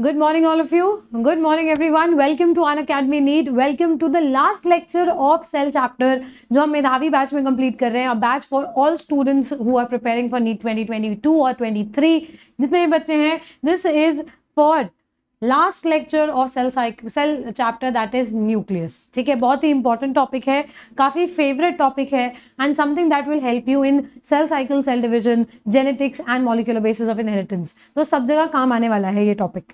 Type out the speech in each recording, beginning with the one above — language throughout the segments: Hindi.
Good morning, all of you. Good morning, everyone. Welcome to An Academy NEET Welcome to the last lecture of Cell Chapter, जो हम मेधावी बैच में कंप्लीट कर रहे हैं batch for all students who are preparing for NEET 2022 और 23 जितने भी बच्चे हैं this is for last lecture of cell cell chapter that is nucleus ठीक है बहुत ही इंपॉर्टेंट टॉपिक है काफ़ी फेवरेट टॉपिक है and something that will help you in cell cycle cell division genetics and molecular basis of inheritance तो सब जगह काम आने वाला है ये टॉपिक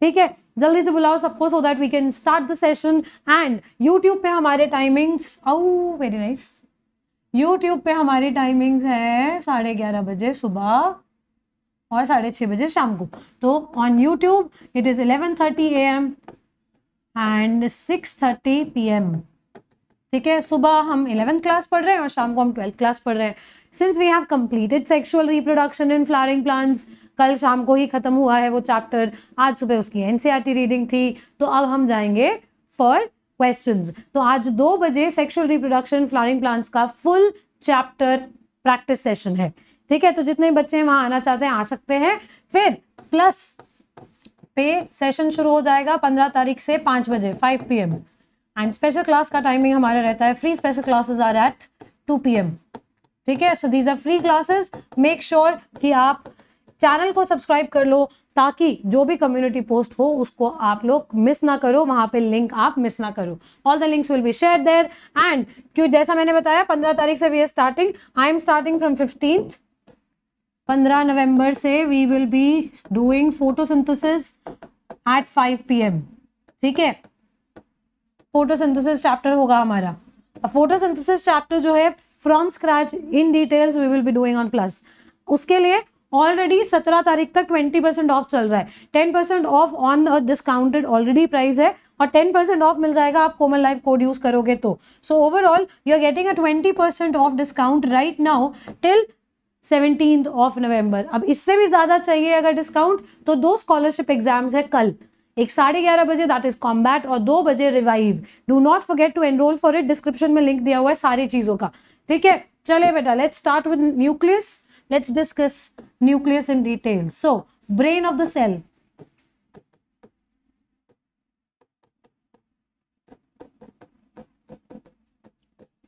ठीक है जल्दी से बुलाओ सबको so that we can start the session and YouTube पे हमारे टाइमिंग्स औ वेरी नाइस यूट्यूब पे हमारी टाइमिंग्स है साढ़े ग्यारह बजे सुबह और साढ़े छः बजे शाम को तो on YouTube it is eleven thirty A M and six thirty P M ठीक है सुबह हम इलेवेंथ क्लास पढ़ रहे हैं और शाम को हम ट्वेल्थ क्लास पढ़ रहे हैं since we have completed sexual reproduction in flowering plants कल शाम को ही ख़त्म हुआ है वो चैप्टर आज सुबह उसकी एनसीआरटी रीडिंग e थी तो अब हम जाएंगे फॉर क्वेश्चन तो आज दो बजे सेक्शुअल रिप्रोडक्शन फ्लावरिंग प्लांट्स का फुल चैप्टर प्रैक्टिस सेशन है ठीक है तो जितने बच्चे वहां आना चाहते हैं आ सकते हैं फिर प्लस पे सेशन शुरू हो जाएगा पंद्रह तारीख से पांच बजे five P M and special class का टाइमिंग हमारा रहता है free special classes are at two P M ठीक है so these are free classes make sure कि आप चैनल को सब्सक्राइब कर लो ताकि जो भी कम्युनिटी पोस्ट हो उसको आप लोग मिस ना करो वहाँ पे लिंक आप मिस ना करो all the links will be share there and क्यों जैसा मैंने बताया पंद्रह तारीख से we are starting I am starting from fifteen पंद्रह नवंबर से we will be doing photosynthesis at five P ठीक है फोटोसिंथेसिस चैप्टर होगा हमारा फोटोसिंथेसिस चैप्टर जो है from scratch in details we will be doing on plus उसके लिए ऑलरेडी सत्रह तारीख तक ट्वेंटी परसेंट ऑफ चल रहा है ten percent off on discounted already price है और टेन परसेंट ऑफ मिल जाएगा आप कोमल लाइफ कोड यूज करोगे तो so overall you are getting a twenty percent off discount right now till seventeen of नवंबर अब इससे भी ज़्यादा चाहिए अगर डिस्काउंट तो दो स्कॉलरशिप एग्जाम्स है कल एक साढ़े ग्यारह बजे दैट इज कॉम्बैट और दो बजे revive do not forget to enroll for it description में लिंक दिया हुआ है सारी चीज़ों का ठीक है चले बेटा let's start with nucleus Let's discuss nucleus in detail. So, brain of the cell.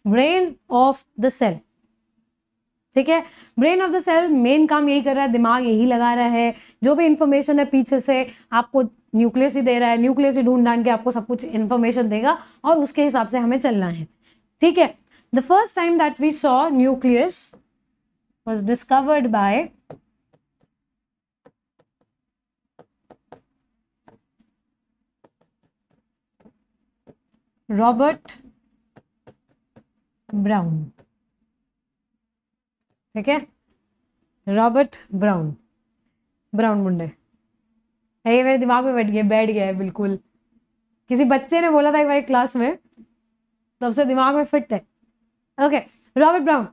Brain of the cell. ठीक है ब्रेन ऑफ द सेल मेन काम यही कर रहा है दिमाग यही लगा रहा है जो भी इंफॉर्मेशन है पीछे से आपको न्यूक्लियस ही दे रहा है न्यूक्लियस ही ढूंढ ढांड के आपको सब कुछ इन्फॉर्मेशन देगा और उसके हिसाब से हमें चलना है ठीक है the first time that we saw nucleus was discovered by Robert Brown. ठीक है रॉबर्ट ब्राउन ब्राउन मुंडे ये मेरे दिमाग में बैठ गया बैठ गया है बिल्कुल किसी बच्चे ने बोला था एक बार क्लास में तो से दिमाग में फिट है ओके रॉबर्ट ब्राउन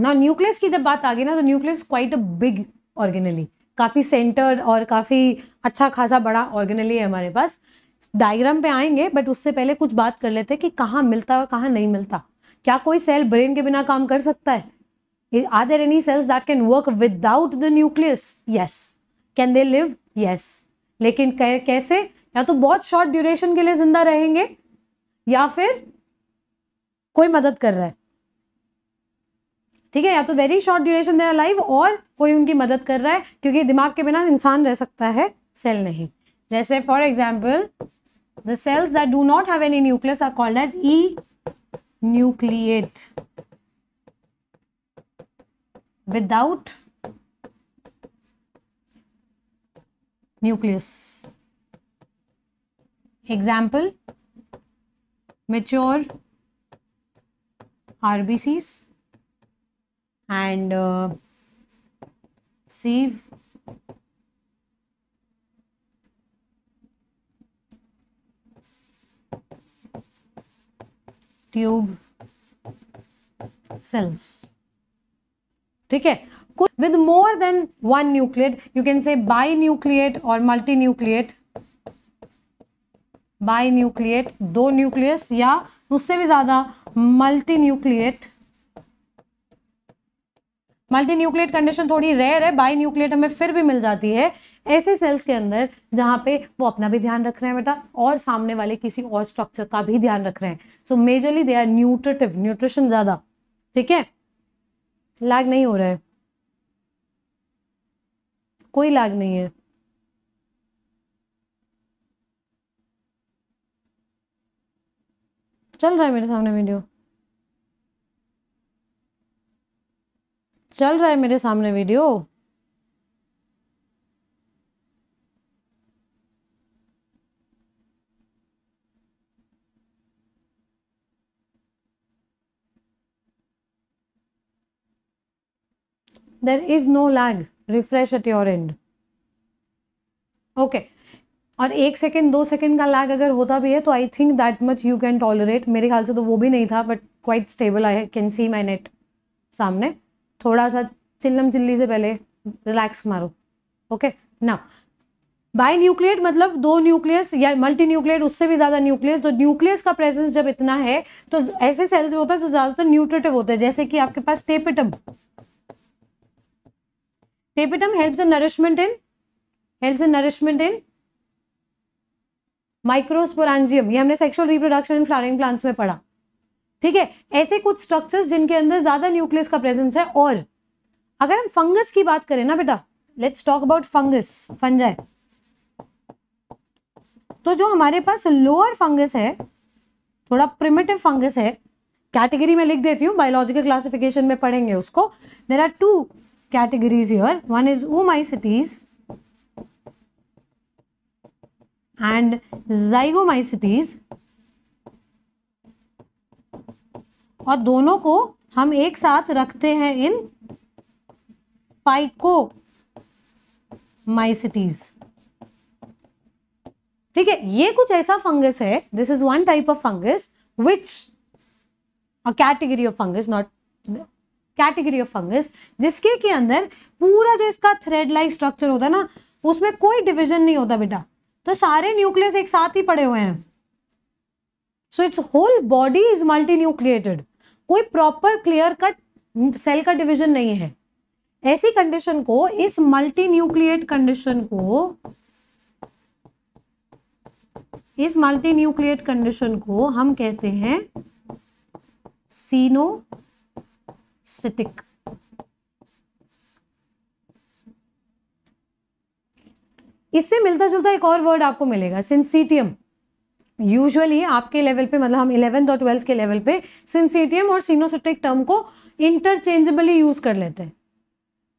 ना न्यूक्लियस की जब बात आ गई ना तो nucleus quite a big organelle काफ़ी सेंटर्ड और काफ़ी अच्छा खासा बड़ा ऑर्गेनली है हमारे पास डायग्राम पे आएंगे बट उससे पहले कुछ बात कर लेते हैं कि कहाँ मिलता है और कहाँ नहीं मिलता क्या कोई सेल ब्रेन के बिना काम कर सकता है are there any cells that can work without the nucleus yes can they live yes लेकिन कै, कैसे या तो बहुत शॉर्ट ड्यूरेशन के लिए जिंदा रहेंगे या फिर कोई मदद कर रहा है ठीक है या तो very short duration their life live और कोई उनकी मदद कर रहा है क्योंकि दिमाग के बिना इंसान रह सकता है सेल नहीं जैसे for example the cells that do not have any nucleus are called as enucleate without nucleus example mature RBC and uh, sieve tube cells ठीक है कुछ with more than one nucleate you can say binucleate और मल्टी न्यूक्लियट बाई न्यूक्लियट दो न्यूक्लियस या उससे भी ज्यादा multinucleate multinucleate condition थोड़ी रेयर है बाई न्यूक्लियट हमें फिर भी मिल जाती है ऐसे सेल्स के अंदर जहाँ पे वो अपना भी ध्यान रख रहे हैं बेटा और सामने वाले किसी और स्ट्रक्चर का भी ध्यान रख रहे हैं so majorly they are nutritive nutrition ज़्यादा ठीक है लैग नहीं हो रहा है कोई लैग नहीं है चल रहा है मेरे सामने वीडियो चल रहा है मेरे सामने video there is no lag refresh at your end okay और एक सेकेंड दो सेकेंड का लैग अगर होता भी है तो I think that much you can tolerate मेरे ख्याल से तो वो भी नहीं था but quite stable I can see my net सामने थोड़ा सा चिल्लम चिल्ली से पहले रिलैक्स मारो ओके ना बाई न्यूक्लियट मतलब दो न्यूक्लियस या मल्टी न्यूक्लियट उससे भी ज़्यादा न्यूक्लियस तो न्यूक्लियस का प्रेजेंस जब इतना है तो ऐसे सेल्स में होता है तो ज़्यादातर न्यूट्रेटिव होते हैं जैसे कि आपके पास tapetum tapetum helps and nourishment in helps in nourishment in microsporangium ये हमने sexual reproduction in flowering plants में पढ़ा ठीक है ऐसे कुछ स्ट्रक्चर्स जिनके अंदर ज़्यादा न्यूक्लियस का प्रेजेंस है और अगर हम फंगस की बात करें ना बेटा let's talk about fungus fungi तो जो हमारे पास लोअर फंगस है थोड़ा प्रिमेटिव फंगस है कैटेगरी में लिख देती हूँ बायोलॉजिकल क्लासिफिकेशन में पढ़ेंगे उसको there are two categories here one is oomycetes and zygomycetes और दोनों को हम एक साथ रखते हैं इन पाइको माइसिटीज ठीक है ये कुछ ऐसा फंगस है this is one type of fungus which a category of fungus not category of fungus जिसके के अंदर पूरा जो इसका थ्रेड लाइक स्ट्रक्चर होता है ना उसमें कोई डिविजन नहीं होता बेटा तो सारे न्यूक्लियस एक साथ ही पड़े हुए हैं so its whole body is multinucleated कोई प्रॉपर क्लियर कट सेल का डिवीजन नहीं है ऐसी कंडीशन को इस मल्टी न्यूक्लिएट कंडीशन को इस मल्टी न्यूक्लिएट कंडीशन को हम कहते हैं सीनोसिटिक इससे मिलता जुलता एक और वर्ड आपको मिलेगा सिंसिटियम यूजुअली आपके लेवल पे मतलब हम इलेवेंथ और ट्वेल्थ के लेवल पे सिंसीटियम और सीनोसिटिक टर्म को इंटरचेंजेबली यूज कर लेते हैं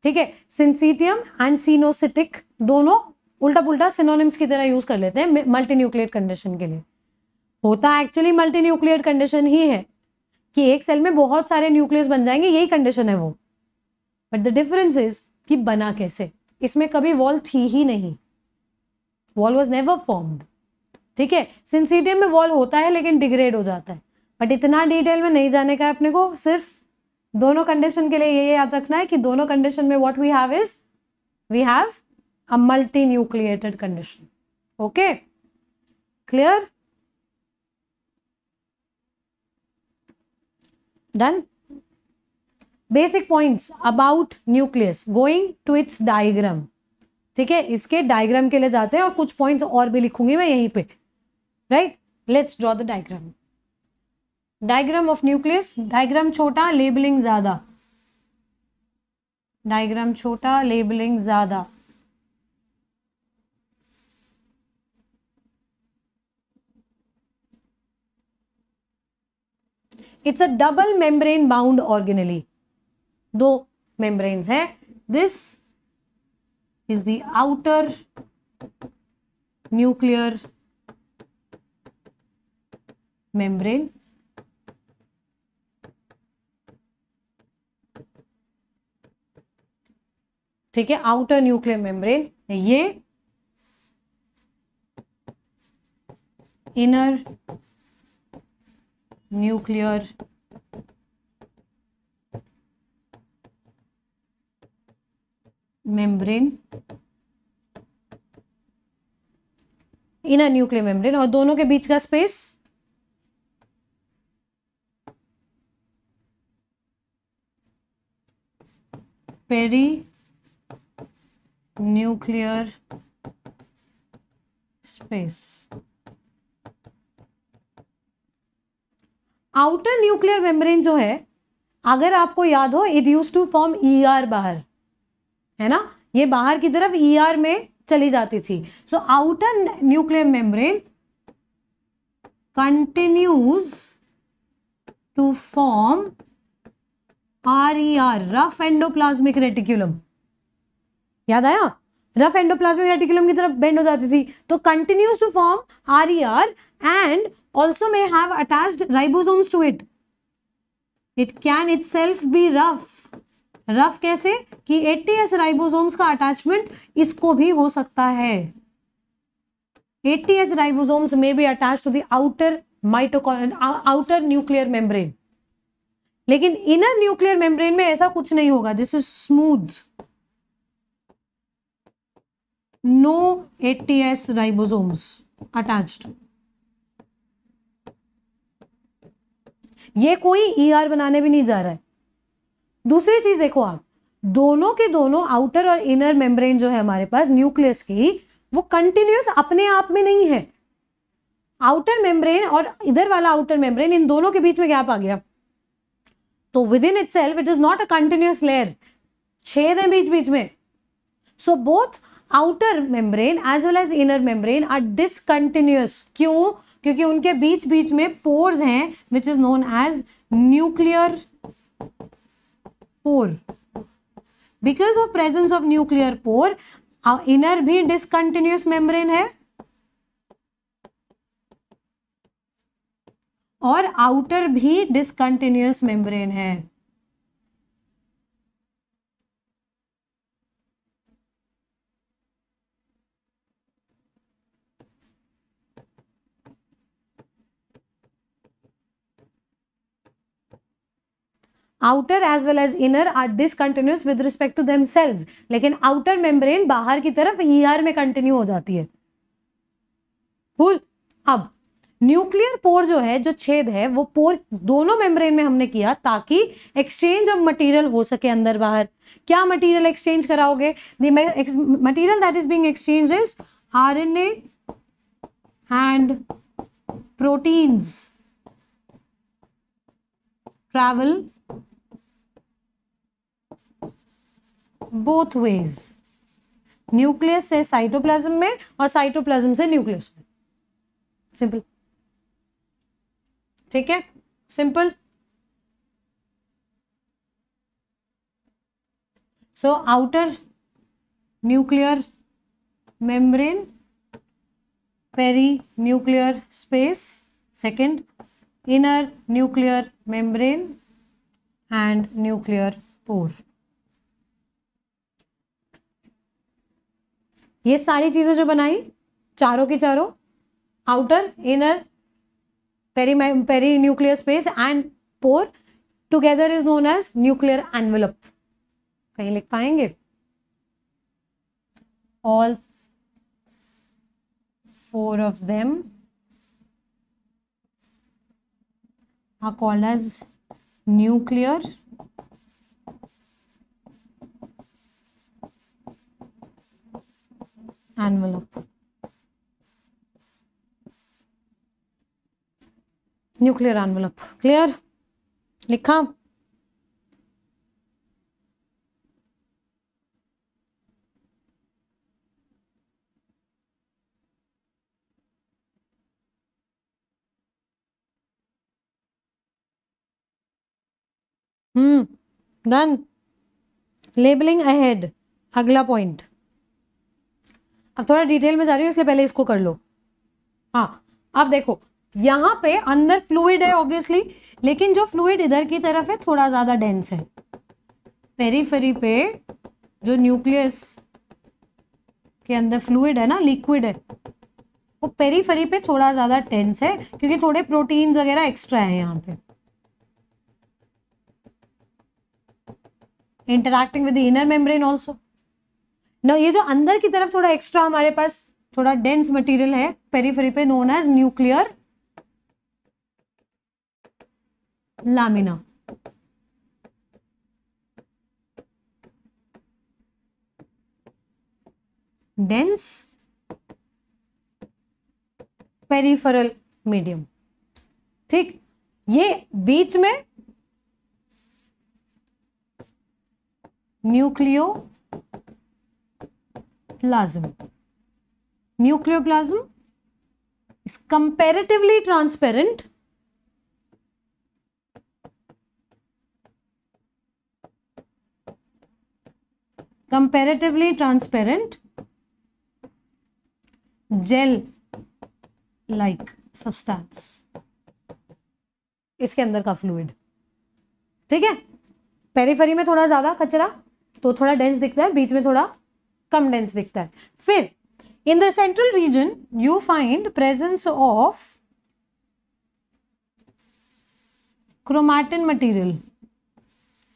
ठीक है सिंसीटियम एंड सीनोसिटिक दोनों उल्टा पुल्टा सिनोनिम्स की तरह यूज कर लेते हैं मल्टी न्यूक्लियर कंडीशन के लिए होता एक्चुअली मल्टी न्यूक्लियर कंडीशन ही है कि एक सेल में बहुत सारे न्यूक्लियस बन जाएंगे यही कंडीशन है वो बट द डिफरेंस इज कि बना कैसे इसमें कभी वॉल थी ही नहीं वॉल वॉज नेवर फॉर्म्ड ठीक है सिंसीडियम में वॉल होता है लेकिन डिग्रेड हो जाता है बट इतना डिटेल में नहीं जाने का है अपने को सिर्फ दोनों कंडीशन के लिए ये याद रखना है कि दोनों कंडीशन में what we have is we have a multinucleated condition okay clear done basic points about nucleus going to its diagram ठीक है इसके डायग्राम के लिए जाते हैं और कुछ पॉइंट्स और भी लिखूंगी मैं यहीं पे right let's draw the diagram diagram of nucleus diagram छोटा लेबलिंग ज्यादा डायग्राम छोटा लेबलिंग ज्यादा it's a double membrane bound organelle दो मेम्ब्रेन्स है this is the outer nuclear membrane ठीक है आउटर न्यूक्लियर मेम्ब्रेन ये inner nuclear membrane inner nuclear membrane और दोनों के बीच का space perinuclear space outer nuclear membrane जो है अगर आपको याद हो it use to form E R बाहर है ना ये बाहर की तरफ ई e ER में चली जाती थी so outer nuclear membrane continues to form R E R rough endoplasmic reticulum याद आया रफ एंडोप्लाज्मिक रेटिक्यूलम की तरफ बेंड हो जाती थी तो continues to form R E R and also may have attached ribosomes to it it can itself be rough rough कैसे कि 80s राइबोसोम्स का अटैचमेंट इसको भी हो सकता है 80s ribosomes may be attach to the outer mitochon outer nuclear membrane लेकिन इनर न्यूक्लियर मेम्ब्रेन में ऐसा कुछ नहीं होगा this is smooth no eighty S ribosomes attached ये कोई ई e आर बनाने भी नहीं जा रहा है दूसरी चीज देखो आप दोनों के दोनों आउटर और इनर मेम्ब्रेन जो है हमारे पास न्यूक्लियस की वो कंटिन्यूस अपने आप में नहीं है आउटर मेम्ब्रेन और इधर वाला आउटर मेम्ब्रेन इन दोनों के बीच में गैप आ गया तो within itself it is not a continuous layer छेद है बीच बीच में so both outer membrane as well as inner membrane are discontinuous क्यों क्योंकि उनके बीच बीच में पोर्स हैं which is known as nuclear pore because of presence of nuclear pore inner भी डिसकंटिन्यूस मेम्ब्रेन है और आउटर भी डिसकंटिन्यूस मेम्ब्रेन है outer as well as inner are discontinuous with respect to themselves लेकिन आउटर मेम्ब्रेन बाहर की तरफ ई e ER में कंटिन्यू हो जाती है फुल अब न्यूक्लियर पोर जो है जो छेद है वो पोर दोनों मेम्ब्रेन में हमने किया ताकि एक्सचेंज ऑफ मटेरियल हो सके अंदर बाहर क्या मटेरियल एक्सचेंज कराओगे material that is being exchange is RNA and proteins travel both ways nucleus से साइटोप्लाज्म में और साइटोप्लाज्म से न्यूक्लियस में सिंपल ठीक है simple so outer nuclear membrane perinuclear space second inner nuclear membrane and nuclear pore ये सारी चीज़ें जो बनाई चारों की चारों outer inner peri perinuclear space and pore together is known as nuclear envelope कहीं लिख पाएंगे all four of them are called as nuclear envelope nuclear envelope clear लिखा हम्म डन लेबलिंग अहेड अगला पॉइंट अब थोड़ा डिटेल में जा रही हूँ इसलिए पहले इसको कर लो हाँ अब देखो यहाँ पे अंदर फ्लूड है ऑब्वियसली लेकिन जो फ्लूड इधर की तरफ है थोड़ा ज़्यादा डेंस है पेरीफेरी पे जो न्यूक्लियस के अंदर फ्लूड है ना लिक्विड है वो पेरीफेरी पे थोड़ा ज़्यादा टेंस है क्योंकि थोड़े प्रोटीन्स वगैरह एक्स्ट्रा है यहाँ पे interacting with inner membrane also न ये जो अंदर की तरफ थोड़ा एक्स्ट्रा हमारे पास थोड़ा डेंस मटेरियल है पेरीफेरी पे known as nuclear lamina. Dense peripheral medium ठीक ये बीच में nucleoplasm nucleoplasm is comparatively transparent comparatively transparent gel like substance इसके अंदर का फ्लूड ठीक है पेरीफरी में थोड़ा ज्यादा कचरा तो थोड़ा डेंस दिखता है बीच में थोड़ा कम डेंस दिखता है फिर in the central region you find presence of chromatin material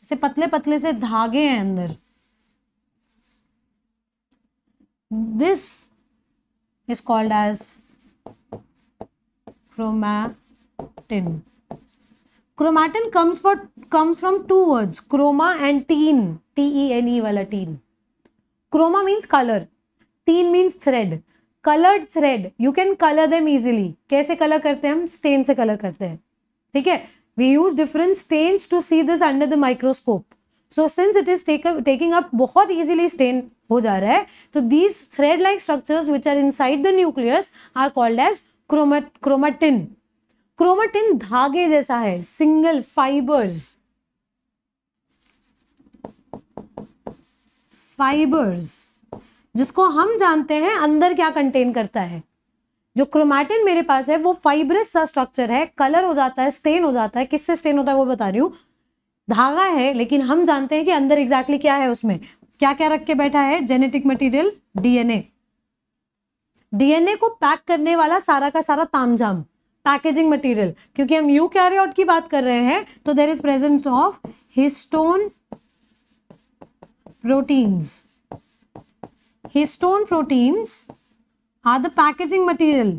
से पतले पतले से धागे हैं अंदर This is called as chromatin. Chromatin comes for comes from two words chroma and teen. T E N E wala teen. Chroma means color. Teen means thread. Coloured thread you can colour them easily कैसे कलर करते हैं हम स्टेन से कलर करते हैं ठीक है we use different stains to see this under the microscope so since it is taking up बहुत ईजिली स्टेन हो जा रहा है तो these thread like structures which are inside the nucleus are called as chromatin chromatin धागे जैसा है सिंगल फाइबर्स फाइबर्स जिसको हम जानते हैं अंदर क्या कंटेन करता है जो क्रोमैटिन मेरे पास है वो फाइब्रस सा स्ट्रक्चर है कलर हो जाता है स्टेन हो जाता है किससे स्टेन होता है वो बता रही हूँ धागा है लेकिन हम जानते हैं कि अंदर एग्जैक्टली exactly क्या है उसमें क्या क्या रख के बैठा है जेनेटिक मटेरियल डीएनए डीएनए को पैक करने वाला सारा का सारा तामझाम पैकेजिंग मटेरियल क्योंकि हम यू कैरियोट की बात कर रहे हैं तो there is presence of histone proteins histone proteins are the packaging material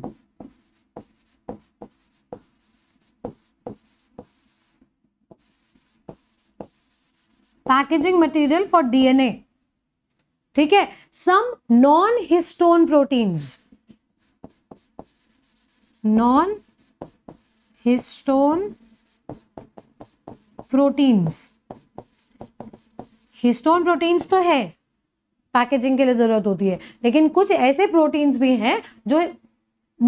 packaging material for DNA ठीक है some non histone proteins non histone proteins histone proteins तो है पैकेजिंग के लिए जरूरत होती है लेकिन कुछ ऐसे प्रोटीन्स भी हैं जो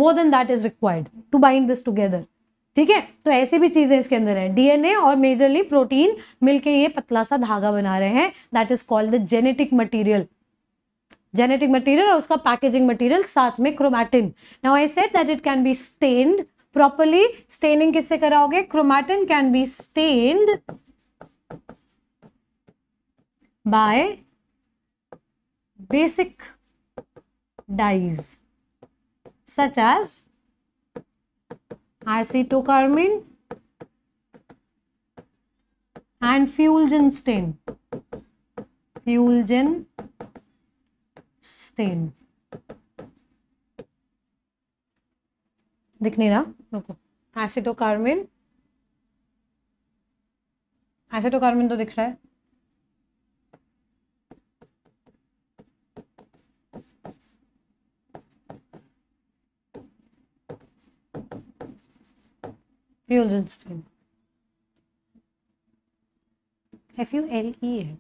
more than that is required to bind this together ठीक है तो ऐसी भी चीज़ें इसके अंदर है डीएनए और मेजरली प्रोटीन मिलके ये पतला सा धागा बना रहे हैं that is called the genetic material genetic material और उसका पैकेजिंग मटेरियल साथ में chromatin now I said that it can be stained properly staining किससे कराओगे chromatin can be stained by basic dyes such as acetocarmine and Fulgen stain. Fulgen stain. दिख नहीं रहा रुको एसिटोकार्बिन एसिटोकार्बिन तो दिख रहा है Eulenstein. F U L E है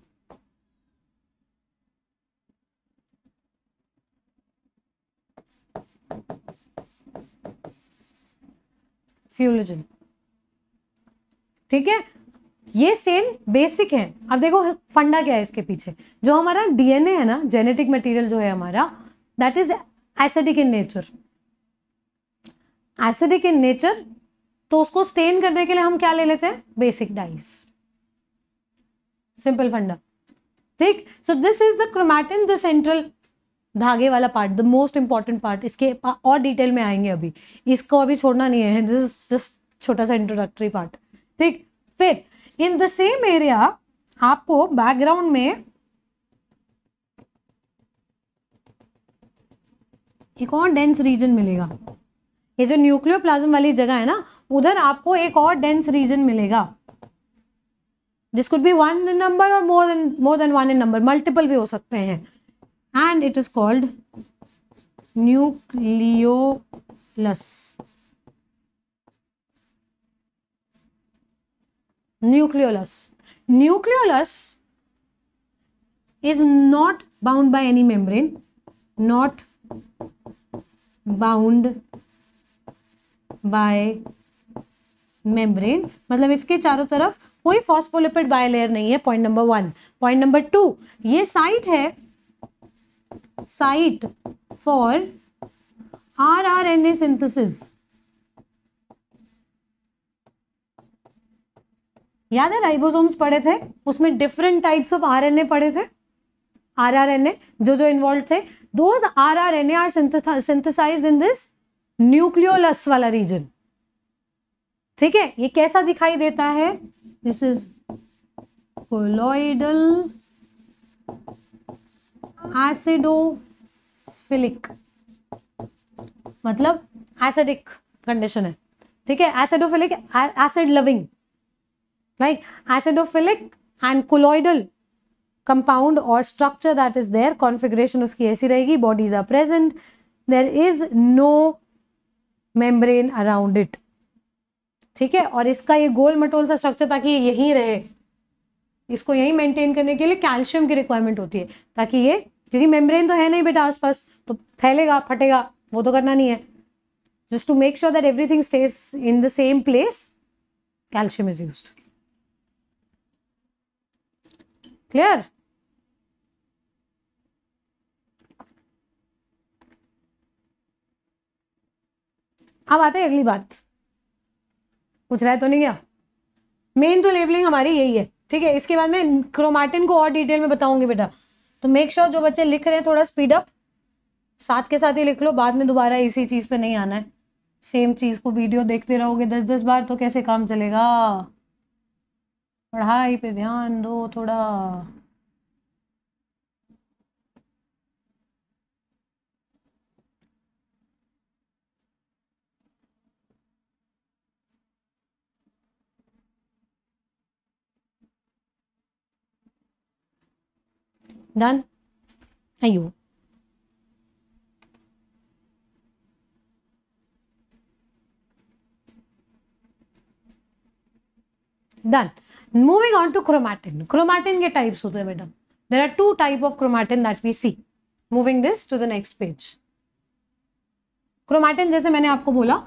फ्यूलोजन ठीक है ये स्टेन बेसिक है अब देखो फंडा क्या है इसके पीछे जो हमारा डीएनए है ना जेनेटिक मटेरियल जो है हमारा that is acidic in nature acidic in nature तो उसको स्टेन करने के लिए हम क्या ले लेते हैं बेसिक डाइस सिंपल फंडा ठीक so this is the chromatin the central धागे वाला part the most important part इसके और डिटेल में आएंगे अभी इसको अभी छोड़ना नहीं है दिस इज जस्ट छोटा सा इंट्रोडक्टरी पार्ट ठीक फिर इन द सेम एरिया आपको बैकग्राउंड में एक और डेंस रीजन मिलेगा ये जो न्यूक्लियोप्लाज्म वाली जगह है ना उधर आपको एक और डेंस रीजन मिलेगा this could be one in number और more than more than one in number multiple भी हो सकते हैं and it is called nucleolus nucleolus nucleolus is not bound by any membrane not bound by membrane मतलब इसके चारों तरफ कोई फॉस्फोलिपिड बायलेयर नहीं है point number one point number two ये साइट है site for R R N A synthesis याद है राइबोसोम्स पढ़े थे उसमें डिफरेंट टाइप्स ऑफ आरएनए पढ़े थे आरआरएनए जो जो इन्वॉल्व थे those rRNA R N A synthesize in this nucleolus वाला रीजन ठीक है ये कैसा दिखाई देता है दिस इज कोलोइडल एसिडोफिलिक मतलब एसिडिक कंडीशन है ठीक है acidophilic acid loving right acidophilic and colloidal compound और structure that is there configuration उसकी ऐसी रहेगी bodies are present there is no membrane around it ठीक है और इसका ये गोल मटोल सा स्ट्रक्चर ताकि ये यहीं रहे इसको यहीं मेंटेन करने के लिए कैल्शियम की रिक्वायरमेंट होती है ताकि ये क्योंकि मेम्ब्रेन तो है नहीं बेटा आसपास तो फैलेगा फटेगा वो तो करना नहीं है just to make sure that everything stage in the same place calcium is use clear अब आते हैं अगली बात पूछ रहा है तो नहीं क्या मेन तो लेबलिंग हमारी यही है ठीक है इसके बाद मैं क्रोमाटिन को और डिटेल में बताऊंगी बेटा तो मेक श्योर sure जो बच्चे लिख रहे हैं थोड़ा स्पीड अप साथ के साथ ही लिख लो बाद में दोबारा इसी चीज़ पे नहीं आना है सेम चीज़ को वीडियो देखते रहोगे दस दस बार तो कैसे काम चलेगा पढ़ाई पे ध्यान दो थोड़ा done ايوه done moving on to chromatin chromatin के types होते हैं madam there are two type of chromatin that we see moving this to the next page chromatin जैसे मैंने आपको बोला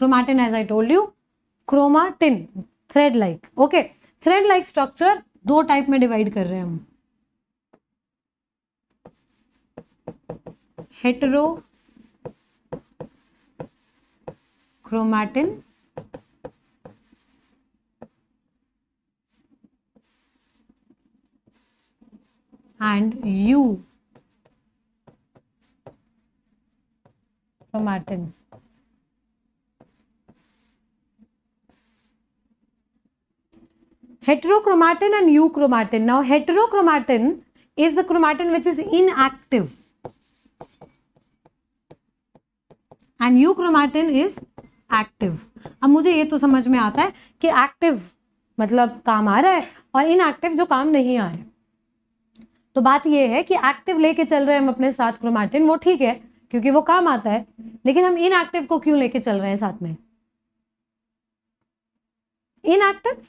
chromatin as i told you chromatin thread like okay thread like structure दो टाइप में डिवाइड कर रहे हैं हम heterochromatin and euchromatin heterochromatin and euchromatin. Now, heterochromatin is the chromatin which is inactive and euchromatin is active. अब मुझे ये तो समझ में आता है कि active मतलब काम आ रहा है और इनएक्टिव जो काम नहीं आ रहा है तो बात ये है कि एक्टिव लेके चल रहे हैं हम अपने साथ क्रोमैटिन वो ठीक है क्योंकि वो काम आता है लेकिन हम इनएक्टिव को क्यों लेके चल रहे हैं साथ में inactive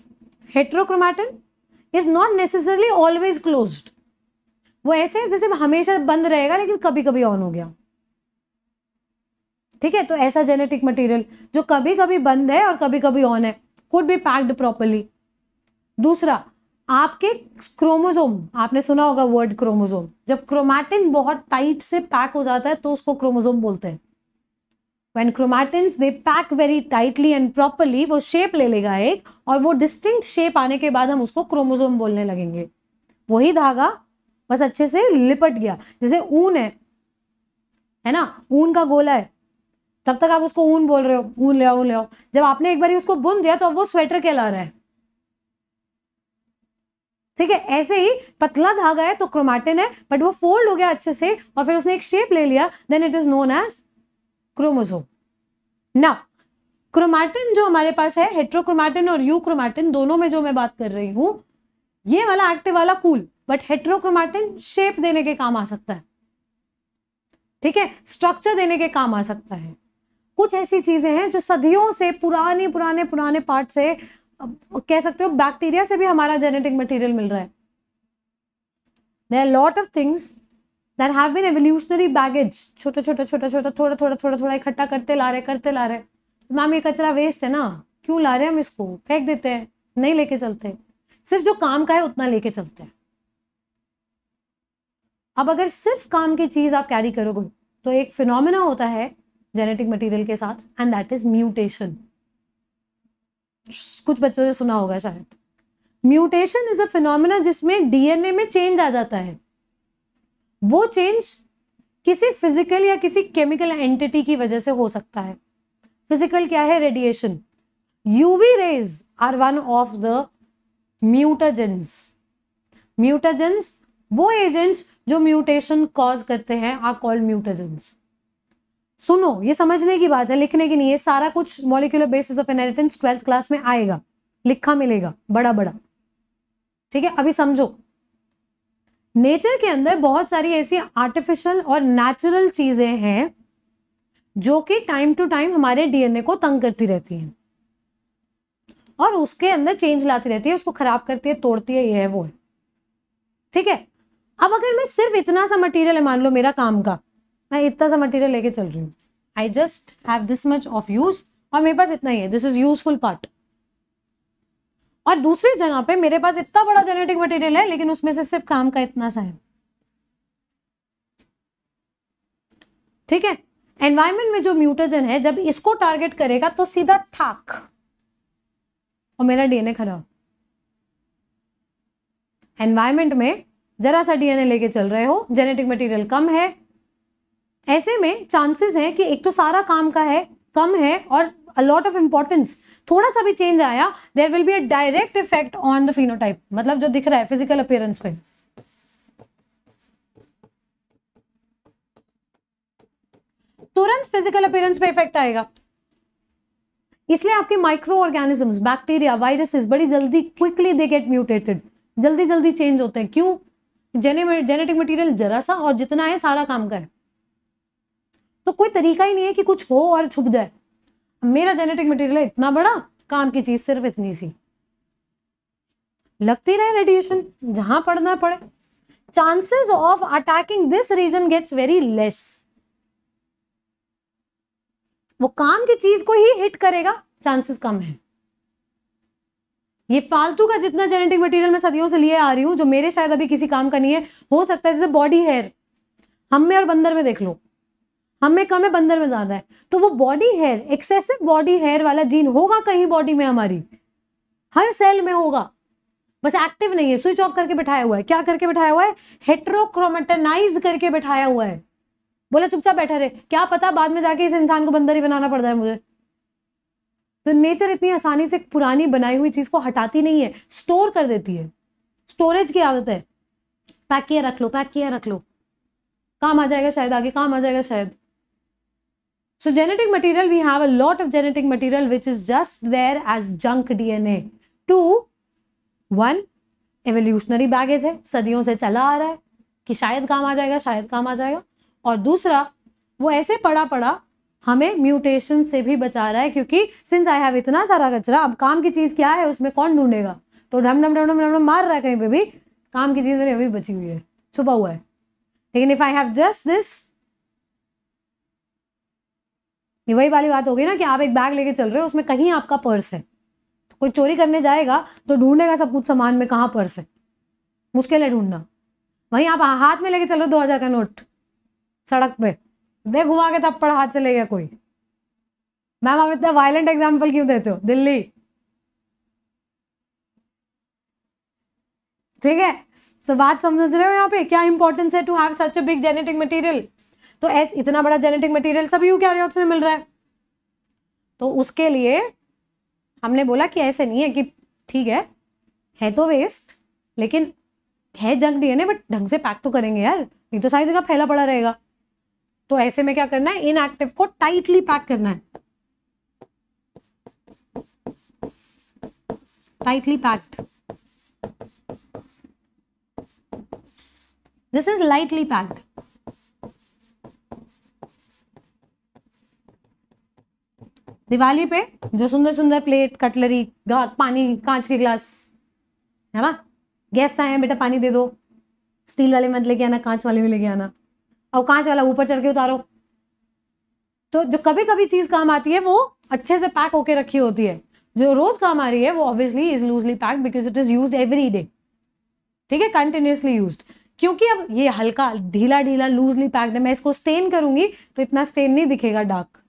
heterochromatin is not necessarily always closed वो ऐसे है जैसे हमेशा बंद रहेगा लेकिन कभी कभी ऑन हो गया ठीक है तो ऐसा जेनेटिक मटेरियल जो कभी कभी बंद है और कभी कभी ऑन है कुड बी पैक्ड प्रॉपरली दूसरा आपके क्रोमोजोम आपने सुना होगा वर्ड क्रोमोजोम जब क्रोमैटिन बहुत टाइट से पैक हो जाता है तो उसको क्रोमोजोम बोलते हैं when chromatin they pack very tightly and properly वो शेप ले लेगा एक और वो डिस्टिंक्ट शेप आने के बाद हम उसको क्रोमोजोम बोलने लगेंगे वही धागा बस अच्छे से लिपट गया जैसे ऊन है है ना ऊन का गोला है तब तक आप उसको ऊन बोल रहे हो ऊन ले आओ ऊन ले आओ जब आपने एक बार उसको बुन दिया तो अब वो स्वेटर कहला रहा है ठीक है ऐसे ही पतला धागा है तो क्रोमैटिन है बट वो फोल्ड हो गया अच्छे से और फिर उसने एक शेप ले लिया then it is known as chromosome ना क्रोमाटिन जो हमारे पास है हेट्रोक्रोमाटिन और यू क्रोमाटिन दोनों में जो मैं बात कर रही हूं ये वाला एक्टिव वाला कूल बट हेट्रोक्रोमाटिन शेप देने के काम आ सकता है ठीक है स्ट्रक्चर देने के काम आ सकता है कुछ ऐसी चीजें हैं जो सदियों से पुराने पुराने पुराने पार्ट से कह सकते हो बैक्टीरिया से भी हमारा जेनेटिक मटेरियल मिल रहा है lot of things that have been evolutionary baggage छोटा छोटा छोटा छोटा थोड़ा थोड़ा थोड़ा थोड़ा इकट्ठा करते ला रहे करते ला रहे मैम ये कचरा वेस्ट है ना क्यों ला रहे हम इसको फेंक देते हैं नहीं लेके चलते सिर्फ जो काम का है उतना लेके चलते हैं अब अगर सिर्फ काम की चीज आप कैरी करोगे तो एक फिनोमिना होता है जेनेटिक मटेरियल के साथ एंड दैट इज म्यूटेशन कुछ बच्चों ने सुना होगा शायद म्यूटेशन इज अ फिनोमिना जिसमें डीएनए में चेंज आ जाता है वो चेंज किसी फिजिकल या किसी केमिकल एंटिटी की वजह से हो सकता है फिजिकल क्या है radiation UV rays are one of the mutagens mutagens वो एजेंट्स जो म्यूटेशन कॉज करते हैं आर कॉल्ड म्यूटाजेंस सुनो ये समझने की बात है लिखने की नहीं है सारा कुछ molecular basis of inheritance twelfth class में आएगा लिखा मिलेगा बड़ा बड़ा ठीक है अभी समझो नेचर के अंदर बहुत सारी ऐसी आर्टिफिशियल और नेचुरल चीजें हैं जो कि टाइम टू टाइम हमारे डीएनए को तंग करती रहती हैं और उसके अंदर चेंज लाती रहती है उसको खराब करती है तोड़ती है ये है वो है ठीक है अब अगर मैं सिर्फ इतना सा मटेरियल है मान लो मेरा काम का मैं इतना सा मटेरियल लेके चल रही हूँ I just have this much of use और मेरे पास इतना ही है दिस इज यूजफुल पार्ट और दूसरी जगह पे मेरे पास इतना बड़ा जेनेटिक मटेरियल है लेकिन उसमें से सिर्फ काम का इतना सा है ठीक है एनवायरमेंट में जो म्यूटेजन है जब इसको टारगेट करेगा तो सीधा ठाक और मेरा डीएनए खराब एनवायरमेंट में जरा सा डीएनए लेके चल रहे हो जेनेटिक मटेरियल कम है ऐसे में चांसेस हैं कि एक तो सारा काम का है कम है और अलॉट ऑफ इंपॉर्टेंस थोड़ा सा भी चेंज आया there will be a direct effect on the phenotype मतलब जो दिख रहा है फिजिकल अपेयरेंस पे तुरंत फिजिकल अपेयरेंस पे इफेक्ट आएगा इसलिए आपके माइक्रो ऑर्गेनिजम्स बैक्टीरिया वायरसेस बड़ी जल्दी क्विकली दे गेट म्यूटेटेड जल्दी जल्दी चेंज होते हैं क्यों जेनेटिक मटेरियल जरा सा और जितना है सारा काम करें तो कोई तरीका ही नहीं है कि कुछ हो और छुप जाए मेरा जेनेटिक मटेरियल इतना बड़ा काम की चीज सिर्फ इतनी सी लगती रहे रेडिएशन जहां पड़ना पड़े chances of attacking this region gets very less वो काम की चीज को ही हिट करेगा चांसेस कम है ये फालतू का जितना जेनेटिक मटेरियल मैं सदियों से लिए आ रही हूं जो मेरे शायद अभी किसी काम का नहीं है हो सकता है जैसे बॉडी हेयर हम में और बंदर में देख लो हमें कम है बंदर में ज्यादा है तो वो body hair excessive body hair वाला जीन होगा कहीं बॉडी में हमारी हर सेल में होगा बस एक्टिव नहीं है स्विच ऑफ करके बिठाया हुआ है क्या करके बिठाया हुआ है हेट्रोक्रोमेटेनाइज करके बिठाया हुआ है बोला चुपचाप बैठा रहे क्या पता बाद में जाके इस इंसान को बंदर ही बनाना पड़ जाए मुझे तो नेचर इतनी आसानी से पुरानी बनाई हुई चीज को हटाती नहीं है स्टोर कर देती है स्टोरेज की आदत है पैक किया रख लो पैक किया रख लो काम आ जाएगा शायद आगे काम आ जाएगा शायद So genetic material, we have a lot of genetic material which is just there as junk DNA. Two, one evolutionary baggage है सदियों से चला आ रहा है कि शायद काम आ जाएगा शायद काम आ जाएगा और दूसरा वो ऐसे पड़ा पड़ा हमें म्यूटेशन से भी बचा रहा है क्योंकि सिंस आई हैव इतना सारा कचरा अब काम की चीज़ क्या है उसमें कौन ढूंढेगा तो ढम ढम ढम ढम ढम मार रहा है कहीं पे भी काम की चीज़ मेरी अभी बची हुई है छुपा हुआ है लेकिन if I have just this ये वही वाली बात हो गई ना कि आप एक बैग लेके चल रहे हो उसमें कहीं आपका पर्स है तो कोई चोरी करने जाएगा तो ढूंढेगा सब कुछ सामान में कहाँ पर्स है मुश्किल है ढूंढना वहीं आप हाथ में लेके चल रहे हो दो हज़ार का नोट सड़क पे दे घुमा के तब पर हाथ चले गया कोई मैम आप इतना वायलेंट एग्जाम्पल क्यों देते हो दिल्ली ठीक है तो बात समझ रहे हो यहाँ पे क्या इंपॉर्टेंस है to have such a big genetic material तो इतना बड़ा जेनेटिक मटेरियल सभी यूकैरियोट्स में मिल रहा है तो उसके लिए हमने बोला कि ऐसे नहीं है कि ठीक है है तो वेस्ट लेकिन है जंक डीएनए बट ढंग से पैक तो करेंगे यार नहीं तो सारी जगह फैला पड़ा रहेगा तो ऐसे में क्या करना है इनएक्टिव को टाइटली पैक करना है tightly packed this is lightly packed Diwali पे जो सुंदर सुंदर प्लेट कटलरी पानी कांच के ग्लास है ना गेस्ट आए हैं बेटा पानी दे दो स्टील वाले मत लेके आना कांच वाले में लेके आना और कांच वाला ऊपर चढ़ के उतारो तो जो कभी कभी चीज़ काम आती है वो अच्छे से पैक होके रखी होती है जो रोज़ काम आ रही है वो obviously is loosely pack because it is use every day ठीक है कंटिन्यूसली यूज क्योंकि अब ये हल्का ढीला ढीला लूजली पैक्ड है मैं इसको स्टेन करूंगी तो इतना स्टेन नहीं दिखेगा डार्क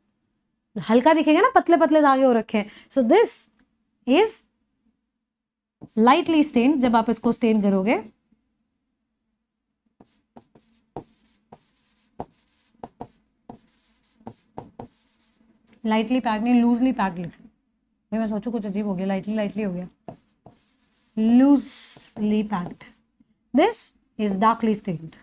हल्का दिखेगा ना पतले पतले धागे हो रखे हैं so this is lightly stain जब आप इसको स्टेन करोगे लाइटली पैक नहीं लूजली पैक लिख मैं सोचू कुछ अजीब हो गया लाइटली लाइटली हो गया loosely packed this is darkly stained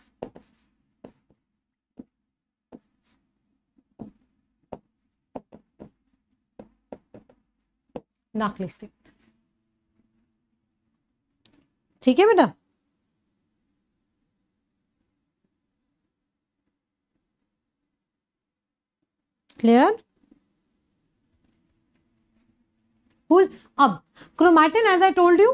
नाकली स्टिक ठीक है बेटा क्लियर कूल अब chromatin as I told you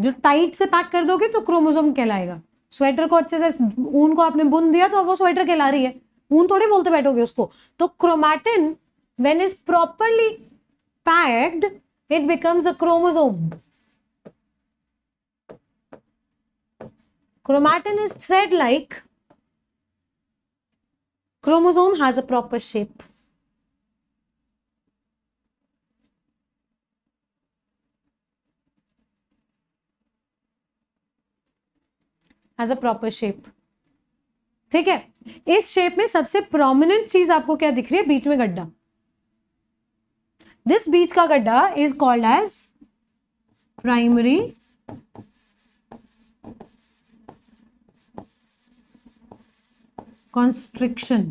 जो टाइट से पैक कर दोगे तो क्रोमोसोम कहलाएगा स्वेटर को अच्छे से ऊन को आपने बुन दिया तो वो स्वेटर कहला रही है ऊन थोड़ी बोलते बैठोगे उसको तो chromatin when is properly packed, it becomes a chromosome. Chromatin is thread-like. Chromosome has a proper shape. Has a proper shape. ठीक है इस शेप में सबसे प्रोमिनेंट चीज आपको क्या दिख रही है बीच में गड्ढा दिस बीच का गड्ढा is called as primary constriction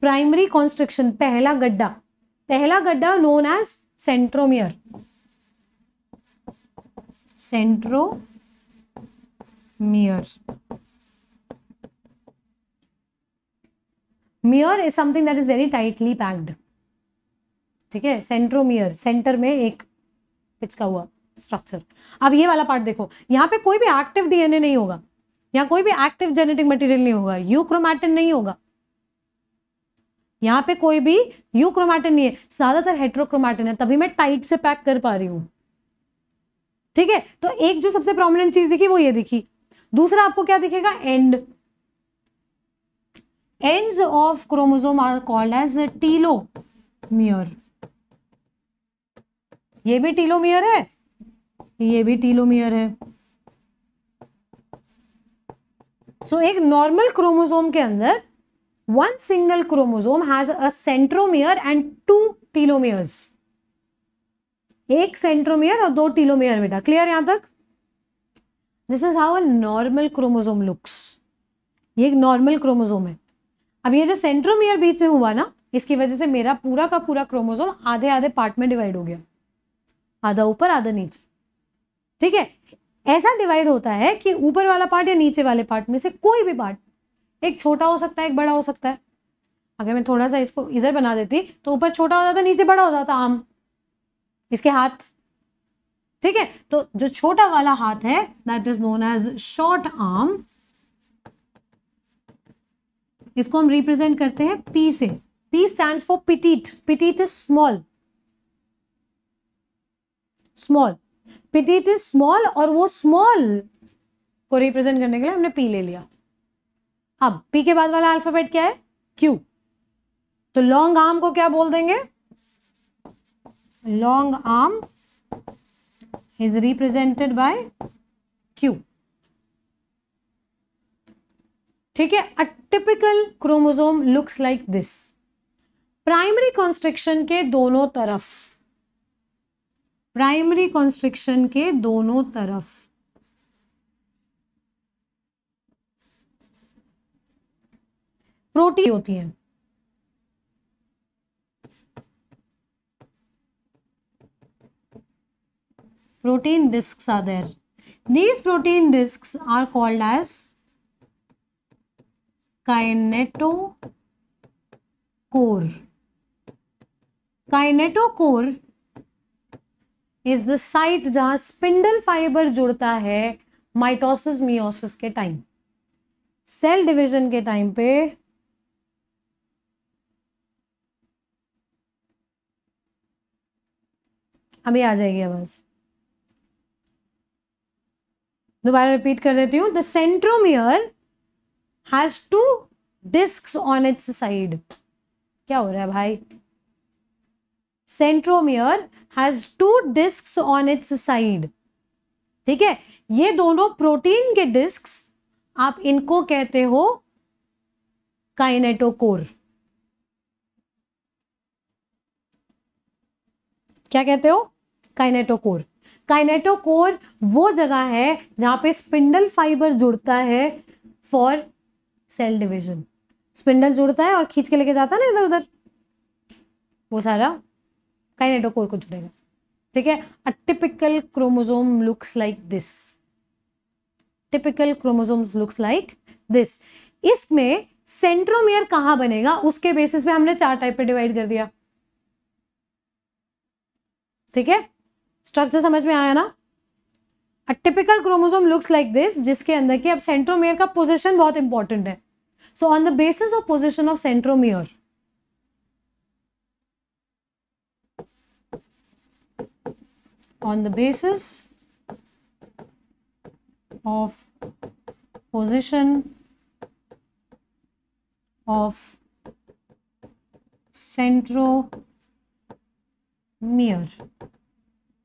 primary constriction पहला गड्ढा पहला गड्ढा known as centromere centromere mere is something that is very tightly packed ठीक है सेंट्रोमियर सेंटर में एक पिचका हुआ स्ट्रक्चर अब ये वाला पार्ट देखो यहाँ पे कोई भी एक्टिव डीएनए नहीं होगा यहाँ कोई भी एक्टिव जेनेटिक मटेरियल नहीं होगा यूक्रोमैटिन नहीं होगा यहाँ पे कोई भी यूक्रोमैटिन नहीं है ज्यादातर हेट्रोक्रोमैटिन है तभी मैं टाइट से पैक कर पा रही हूँ ठीक है तो एक जो सबसे प्रोमिनेंट चीज दिखी वो ये दिखी दूसरा आपको क्या दिखेगा and ends of chromosome are called as telomere ये भी टीलोमियर है ये भी टीलोमियर है सो so, एक नॉर्मल क्रोमोजोम के अंदर one single chromosome has a centromere and two telomeres एक सेंट्रोमियर और दो टीलोमियर बेटा क्लियर यहां तक this is how a normal chromosome looks ये एक नॉर्मल क्रोमोजोम है अब ये जो सेंट्रोमियर बीच में हुआ ना इसकी वजह से मेरा पूरा का पूरा क्रोमोजोम आधे आधे पार्ट में डिवाइड हो गया आधा ऊपर आधा नीचे ठीक है ऐसा डिवाइड होता है कि ऊपर वाला पार्ट या नीचे वाले पार्ट में से कोई भी पार्ट एक छोटा हो सकता है एक बड़ा हो सकता है अगर मैं थोड़ा सा इसको इधर बना देती तो ऊपर छोटा हो जाता नीचे बड़ा हो जाता आम इसके हाथ ठीक है तो जो छोटा वाला हाथ है that is known as short arm इसको हम रिप्रेजेंट करते हैं पी से P stand for petite petite is small small petite is small और वो स्मॉल को रिप्रेजेंट करने के लिए हमने पी ले लिया अब पी के बाद वाला अल्फाबेट क्या है क्यू तो लॉन्ग आर्म को क्या बोल देंगे long arm is represented by Q ठीक है a typical chromosome looks like this primary constriction के दोनों तरफ प्राइमरी कॉन्स्ट्रिक्शन के दोनों तरफ प्रोटीन होती है protein disc are these protein disc are called as kinetochore is the site जहां स्पिंडल फाइबर जुड़ता है माइटोसिस मियोसिस के टाइम सेल डिवीजन के टाइम पे अभी आ जाएगी आवाज दोबारा रिपीट कर देती हूँ the centromere has two disc on its side क्या हो रहा है भाई centromere has two disc on its side ठीक है ये दोनों प्रोटीन के डिस्क आप इनको कहते हो काइनेटोकोर क्या कहते हो काइनेटोकोर काइनेटोकोर वो जगह है जहां पे स्पिंडल फाइबर जुड़ता है फॉर सेल डिविजन स्पिंडल जुड़ता है और खींच के लेके जाता है ना इधर उधर वो सारा काइनेटोकोर तो को जुड़ेगा ठीक है a typical chromosome looks like this typical chromosomes looks like this इसमें सेंट्रोमियर कहाँ बनेगा उसके बेसिस पे हमने चार टाइप पे डिवाइड कर दिया ठीक है स्ट्रक्चर समझ में आया ना a typical chromosome looks like this जिसके अंदर की अब सेंट्रोमेयर का पोजिशन बहुत इंपॉर्टेंट है So, on the basis of position of centromere, on the basis of position of centromere.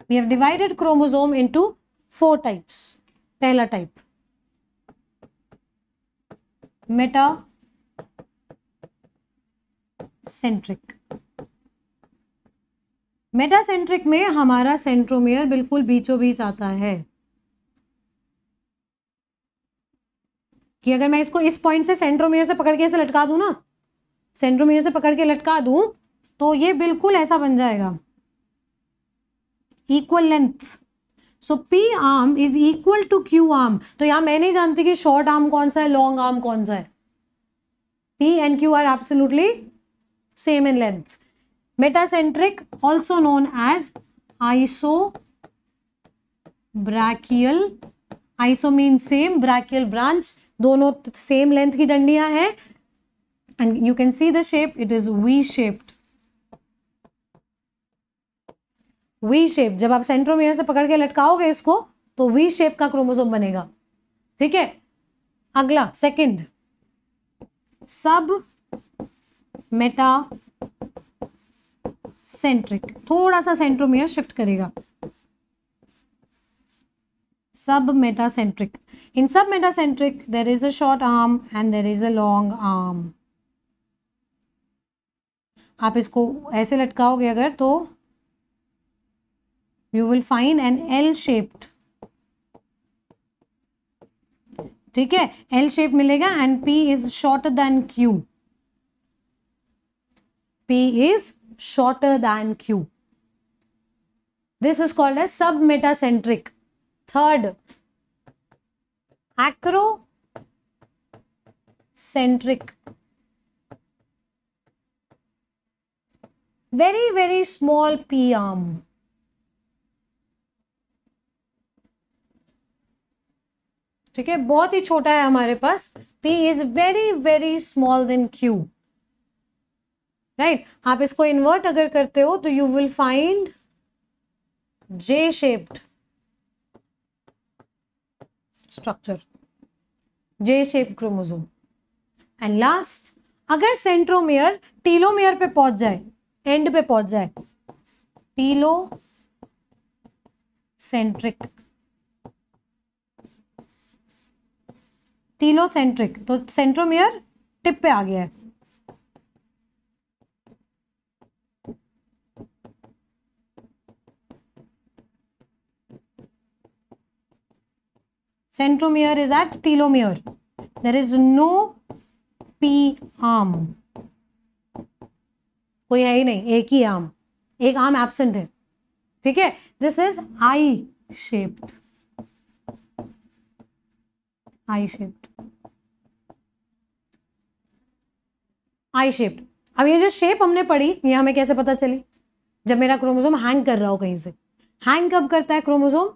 We have divided chromosome into four types. Pehla type. Metacentric metacentric में हमारा सेंट्रोमेयर बिल्कुल बीचों बीच आता है कि अगर मैं इसको इस पॉइंट से सेंट्रोमेयर से पकड़ के ऐसे लटका दू ना सेंट्रोमेयर से पकड़ के लटका दू तो ये बिल्कुल ऐसा बन जाएगा equal length so P arm is equal to Q arm तो यहां मैं नहीं जानती कि शॉर्ट आर्म कौन सा है लॉन्ग आर्म कौन सा है P and Q are absolutely same in length also known as isobrachial iso mean same brachial branch दोनों सेम लेंथ की डंडियां हैं and you can see the shape it is V shaped V shape जब आप सेंट्रोमियर से पकड़ के लटकाओगे इसको तो वी शेप का क्रोमोजोम बनेगा ठीक है अगला सेकंड सब मेटा सेंट्रिक थोड़ा सा सेंट्रोमियर शिफ्ट करेगा सब submetacentric in submetacentric there is a short arm and there is a long arm आप इसको ऐसे लटकाओगे अगर तो you will find an L shaped ठीक है L shape मिलेगा and P is shorter than Q P is shorter than Q this is called as submetacentric third acrocentric very very small p arm ठीक है बहुत ही छोटा है हमारे पास P is very very small then Q right आप इसको इन्वर्ट अगर करते हो तो you will find J shaped structure J shape chromosome and last अगर सेंट्रोमियर टीलोमियर पे पहुंच जाए एंड पे पहुंच जाए टीलो सेंट्रिक थीलोसेंट्रिक तो सेंट्रोमियर टिप पे आ गया है centromere is at telomere there is no P arm कोई है ही नहीं एक ही आम एक आम एबसेंट है ठीक है this is I shaped I shaped I shape अब ये जो शेप हमने पढ़ी ये हमें कैसे पता चली जब मेरा क्रोमोजोम हैंग कर रहा हो कहीं से हैंग कब करता है chromosome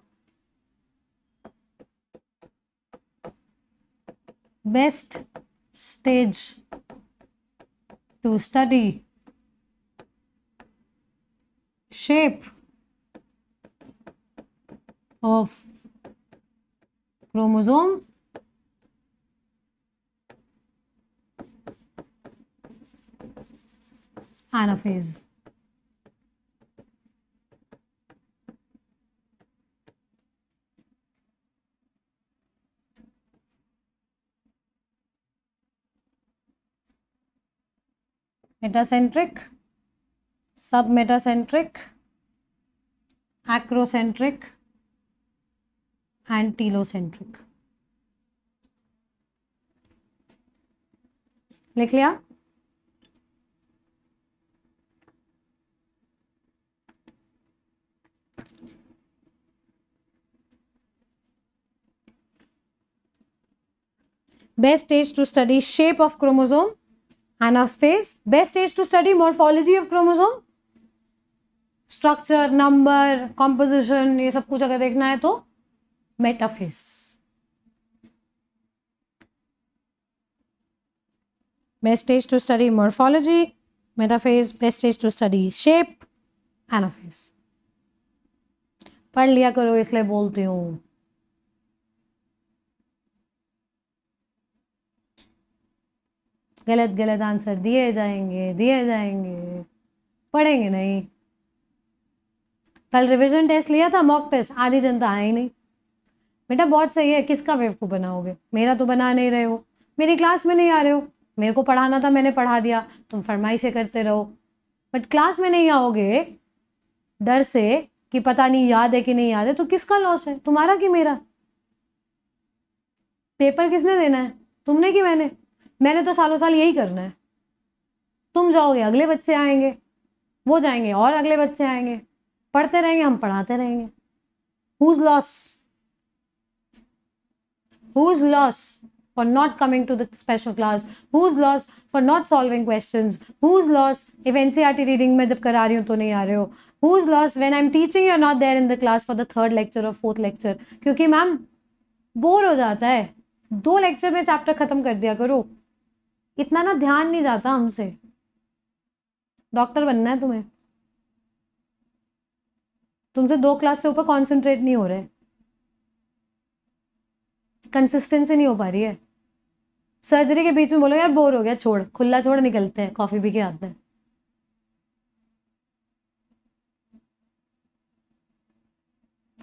best stage to study shape of chromosome anaphase. metacentric submetacentric acrocentric and telocentric लिख लिया best age to study shape of chromosome anaphase best age to study morphology of chromosome structure number composition ये सब कुछ अगर देखना है तो metaphase best age to study morphology metaphase best age to study shape anaphase पढ़ लिया करो इसलिए बोलती हूँ गलत गलत आंसर दिए जाएंगे दिए जाएंगे पढ़ेंगे नहीं कल रिवीजन टेस्ट लिया था मॉक टेस्ट आधी जनता है ही नहीं बेटा बहुत सही है किसका बेवकूफ़ बनाओगे मेरा तो बना नहीं रहे हो मेरी क्लास में नहीं आ रहे हो मेरे को पढ़ाना था मैंने पढ़ा दिया तुम फरमाइशें करते रहो बट क्लास में नहीं आओगे डर से कि पता नहीं याद है कि नहीं याद है तो किसका लॉस है तुम्हारा कि मेरा पेपर किसने देना है तुमने कि मैंने मैंने तो सालों साल यही करना है तुम जाओगे अगले बच्चे आएंगे वो जाएंगे और अगले बच्चे आएंगे पढ़ते रहेंगे हम पढ़ाते रहेंगे whose loss whose loss for not coming to the special class whose loss for not solving question whose loss if N C R T reading में जब करा रही हूँ तो नहीं आ रहे हो whose loss when I am teaching you're not there in the class for the third lecture और फोर्थ लेक्चर क्योंकि मैम बोर हो जाता है दो लेक्चर में चैप्टर खत्म कर दिया करो इतना ना ध्यान नहीं जाता हमसे डॉक्टर बनना है तुम्हें तुमसे दो क्लास से ऊपर कंसंट्रेट नहीं हो रहे कंसिस्टेंसी नहीं हो पा रही है सर्जरी के बीच में बोलो यार बोर हो गया छोड़ खुला छोड़ निकलते हैं कॉफ़ी पी के आते हैं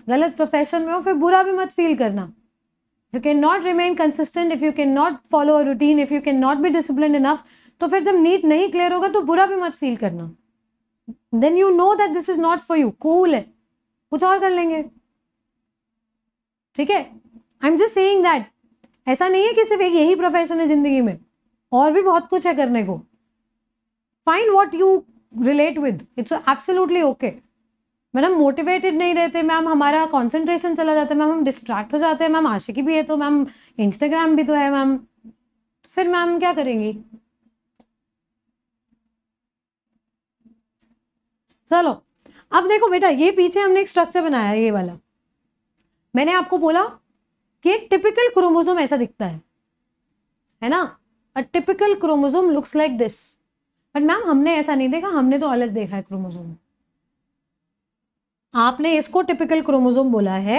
गलत प्रोफेशन में हो फिर बुरा भी मत फील करना you can not remain consistent if you can not follow a routine if you can not be discipline enough तो फिर जब नीट नहीं क्लियर होगा तो बुरा भी मत फील करना then you know that this is not for you cool है कुछ और कर लेंगे ठीक है I am just saying that ऐसा नहीं है कि सिर्फ एक यही प्रोफेशन है जिंदगी में और भी बहुत कुछ है करने को find what you relate with it's absolutely okay ma'am motivated नहीं रहते मैम हमारा कॉन्सेंट्रेशन चला जाता है मैम हम डिस्ट्रैक्ट हो जाते हैं मैम आशिकी भी है तो मैम इंस्टाग्राम भी तो है मैम तो फिर मैम क्या करेंगी चलो अब देखो बेटा ये पीछे हमने एक स्ट्रक्चर बनाया ये वाला मैंने आपको बोला कि एक टिपिकल क्रोमोजोम ऐसा दिखता है है ना a typical chromosome looks like this but ma'am हमने ऐसा नहीं देखा हमने तो अलग देखा है क्रोमोजोम आपने इसको टिपिकल क्रोमोजोम बोला है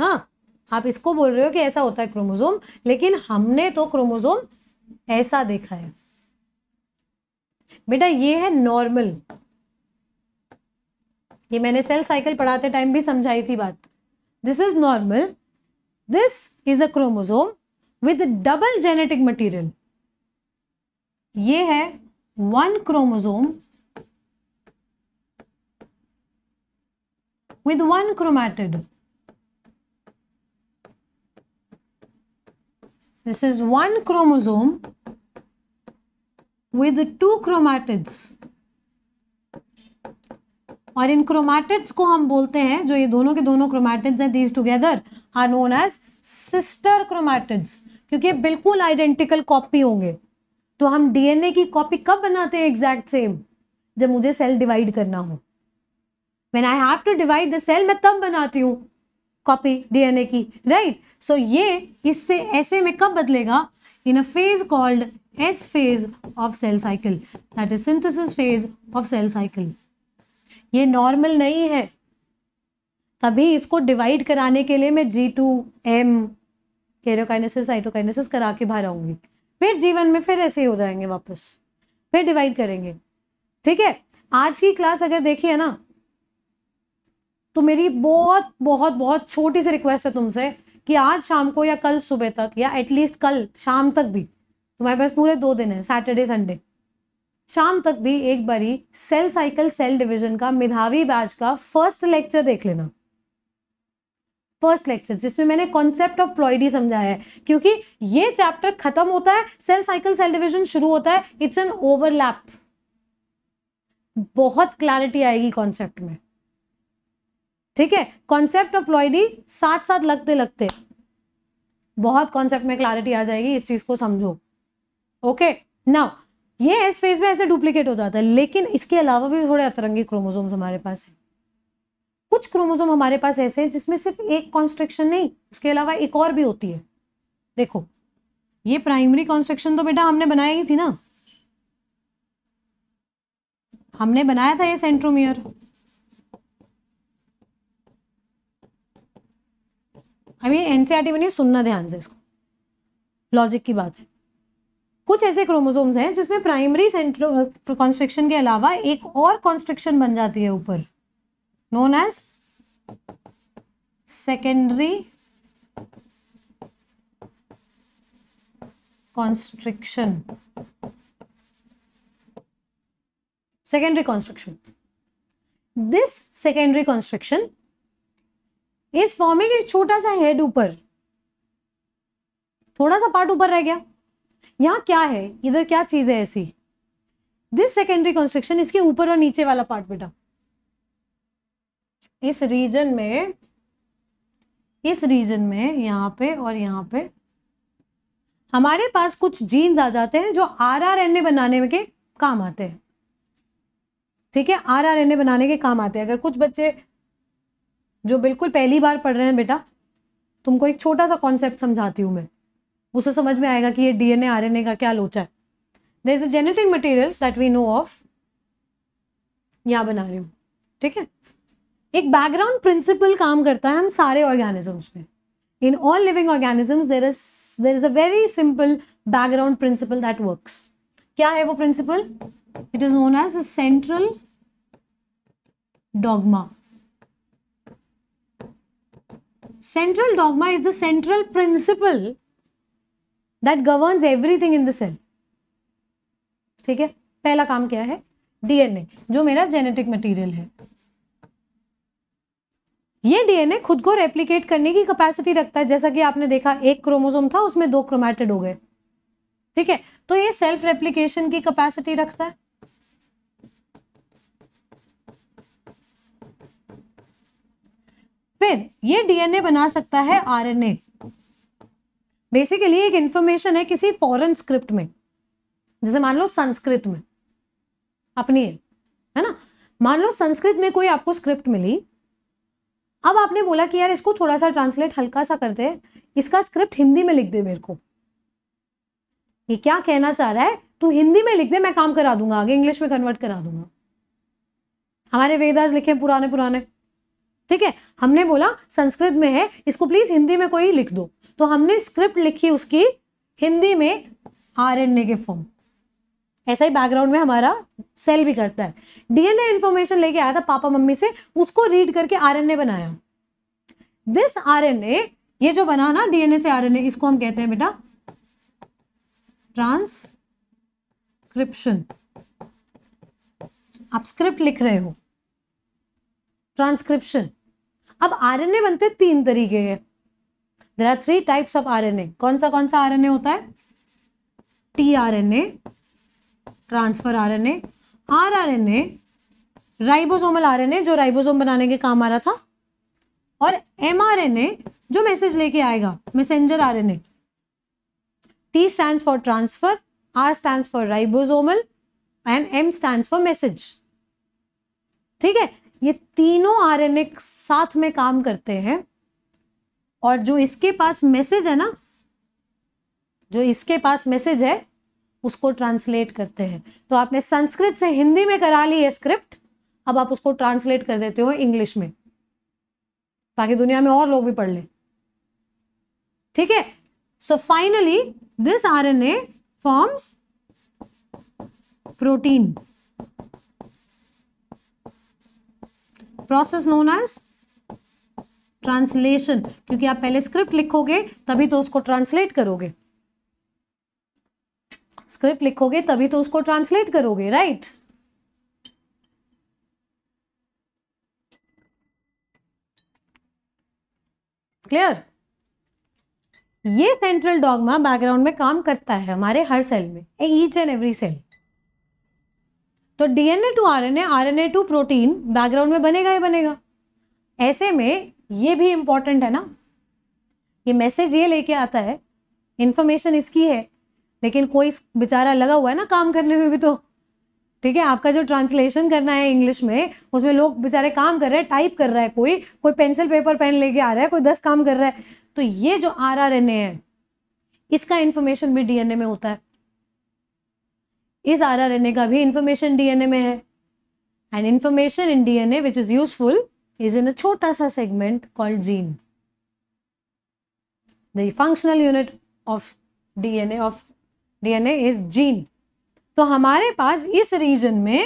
हाँ आप इसको बोल रहे हो कि ऐसा होता है क्रोमोजोम लेकिन हमने तो क्रोमोजोम ऐसा देखा है बेटा ये है नॉर्मल ये मैंने सेल साइकिल पढ़ाते टाइम भी समझाई थी बात this is normal this is a chromosome with double genetic material ये है one chromosome with one chromatid. This is one chromosome with two chromatids. और इन क्रोमैटिड्स को हम बोलते हैं जो ये दोनों के दोनों क्रोमैटिड्स हैं these together are known as sister chromatids क्योंकि ये बिल्कुल आइडेंटिकल कॉपी होंगे तो हम डीएनए की कॉपी कब बनाते हैं एग्जैक्ट सेम जब मुझे सेल डिवाइड करना हो when I have to divide the cell मैं तब बनाती हूँ कॉपी डीएनए की राइट right? सो so, ये इससे ऐसे में कब बदलेगा in a phase called S phase of cell cycle that is synthesis phase of cell cycle ये नॉर्मल नहीं है तभी इसको डिवाइड कराने के लिए मैं G two M karyokinesis cytokinesis करा के बाहर आऊंगी फिर जीवन में फिर ऐसे ही हो जाएंगे वापस फिर डिवाइड करेंगे ठीक है आज की क्लास अगर देखिए ना तो मेरी बहुत बहुत बहुत छोटी सी रिक्वेस्ट है तुमसे कि आज शाम को या कल सुबह तक या एटलीस्ट कल शाम तक भी तुम्हारे पास पूरे दो दिन है सैटरडे संडे शाम तक भी एक बारी सेल साइकिल सेल डिवीजन का मिधावी बैच का फर्स्ट लेक्चर देख लेना फर्स्ट लेक्चर जिसमें मैंने कॉन्सेप्ट ऑफ प्लॉइडी समझाया है क्योंकि ये चैप्टर खत्म होता है सेल साइकिल सेल डिवीजन शुरू होता है इट्स एन ओवरलैप बहुत क्लैरिटी आएगी कॉन्सेप्ट में ठीक है कॉन्सेप्ट ऑफ प्लॉइडी साथ साथ लगते लगते बहुत कॉन्सेप्ट में क्लैरिटी आ जाएगी इस चीज को समझो ओके नाउ ये एस फेज में ऐसे डुप्लीकेट हो जाता है लेकिन इसके अलावा भी थोड़े अतरंगी क्रोमोसोम्स हमारे पास है कुछ क्रोमोसोम हमारे पास ऐसे हैं जिसमें सिर्फ एक कॉन्स्ट्रक्शन नहीं उसके अलावा एक और भी होती है देखो ये प्राइमरी कॉन्स्ट्रक्शन तो बेटा हमने बनाई थी ना हमने बनाया था ये सेंट्रोमियर हमें एन e में नहीं सुनना ध्यान से इसको लॉजिक की बात है कुछ ऐसे क्रोमोसोम्स हैं जिसमें प्राइमरी सेंट्रो कॉन्स्ट्रक्शन के अलावा एक और कॉन्स्ट्रक्शन बन जाती है ऊपर known as secondary constriction secondary construction this secondary construction ही इज फॉर्मिंग एक छोटा सा हेड ऊपर थोड़ा सा पार्ट ऊपर रह गया यहां क्या है इधर क्या चीज है ऐसी दिस सेकेंडरी कंस्ट्रक्शन इसके ऊपर और नीचे वाला पार्ट बेटा इस रीजन में इस रीजन में यहाँ पे और यहाँ पे हमारे पास कुछ जीन्स आ जाते हैं जो आर आर एन ए बनाने के काम आते हैं ठीक है आर आर एन ए बनाने के काम आते हैं अगर कुछ बच्चे जो बिल्कुल पहली बार पढ़ रहे हैं बेटा तुमको एक छोटा सा कॉन्सेप्ट समझाती हूँ मैं उसे समझ में आएगा कि ये डीएनए आरएनए का क्या लोचा है there is a genetic material that we know of यहाँ बना रही हूँ ठीक है एक बैकग्राउंड प्रिंसिपल काम करता है हम सारे ऑर्गेनिजम्स में in all living organisms there is there is a very simple background principle that works क्या है वो principle it is known as a central dogma Central dogma is the central principle that governs everything in the cell ठीक है पहला काम क्या है डीएनए जो मेरा जेनेटिक मटेरियल है ये डीएनए खुद को रेप्लीकेट करने की कैपेसिटी रखता है जैसा कि आपने देखा एक क्रोमोसोम था उसमें दो क्रोमैटिड हो गए ठीक है तो ये सेल्फ रेप्लीकेशन की कैपेसिटी रखता है फिर ये डीएनए बना सकता है आरएनए बेसिकली एक इंफॉर्मेशन है किसी फॉरेन स्क्रिप्ट में जैसे मान लो संस्कृत में अपनी है है ना मान लो संस्कृत में कोई आपको स्क्रिप्ट मिली अब आपने बोला कि यार इसको थोड़ा सा ट्रांसलेट हल्का सा करते हैं इसका स्क्रिप्ट हिंदी में लिख दे मेरे को ये क्या कहना चाह रहा है तू हिंदी में लिख दे मैं काम करा दूंगा आगे इंग्लिश में कन्वर्ट करा दूंगा हमारे वेदाज लिखे पुराने पुराने ठीक है हमने बोला संस्कृत में है इसको प्लीज हिंदी में कोई लिख दो तो हमने स्क्रिप्ट लिखी उसकी हिंदी में आर एन ए के फॉर्म ऐसा ही बैकग्राउंड में हमारा सेल भी करता है डीएनए इन्फॉर्मेशन लेके आया था पापा मम्मी से उसको रीड करके आरएनए बनाया दिस आरएनए ये जो बना ना डीएनए से आरएनए इसको हम कहते हैं बेटा ट्रांसक्रिप्शन आप स्क्रिप्ट लिख रहे हो ट्रांसक्रिप्शन अब आरएनए बनते तीन तरीके के there are three types of RNA कौन सा कौन सा आरएनए होता है T R N A transfer R N A R R N A ribosomal R N A जो राइबोसोम बनाने के काम आ रहा था और एम आर एन ए जो मैसेज लेके आएगा messenger R N A T stand for transfer R stand for ribosomal and M stand for message ठीक है ये तीनों आरएनए साथ में काम करते हैं और जो इसके पास मैसेज है ना जो इसके पास मैसेज है उसको ट्रांसलेट करते हैं तो आपने संस्कृत से हिंदी में करा ली है स्क्रिप्ट अब आप उसको ट्रांसलेट कर देते हो इंग्लिश में ताकि दुनिया में और लोग भी पढ़ लें ठीक है so finally this R N A forms protein process known as translation क्योंकि आप पहले स्क्रिप्ट लिखोगे तभी तो उसको ट्रांसलेट करोगे स्क्रिप्ट लिखोगे तभी तो उसको ट्रांसलेट करोगे राइट क्लियर ये सेंट्रल डॉगमा बैकग्राउंड में काम करता है हमारे हर सेल में ईच एंड एवरी सेल तो DNA to RNA RNA to protein background में बनेगा ही बनेगा ऐसे में ये भी इम्पॉर्टेंट है ना ये मैसेज ये लेके आता है इन्फॉर्मेशन इसकी है लेकिन कोई बेचारा लगा हुआ है ना काम करने में भी तो ठीक है आपका जो ट्रांसलेशन करना है इंग्लिश में उसमें लोग बेचारे काम कर रहे हैं टाइप कर रहा है कोई कोई पेंसिल पेपर पेन लेके आ रहा है कोई दस काम कर रहा है तो ये जो आर आर एन ए है इसका इन्फॉर्मेशन भी डीएनए में होता है इस आर का भी इंफॉर्मेशन डीएनए में है and information in DNA which is useful is in a छोटा सा segment called gene the functional unit of DNA of DNA is gene तो हमारे पास इस रीजन में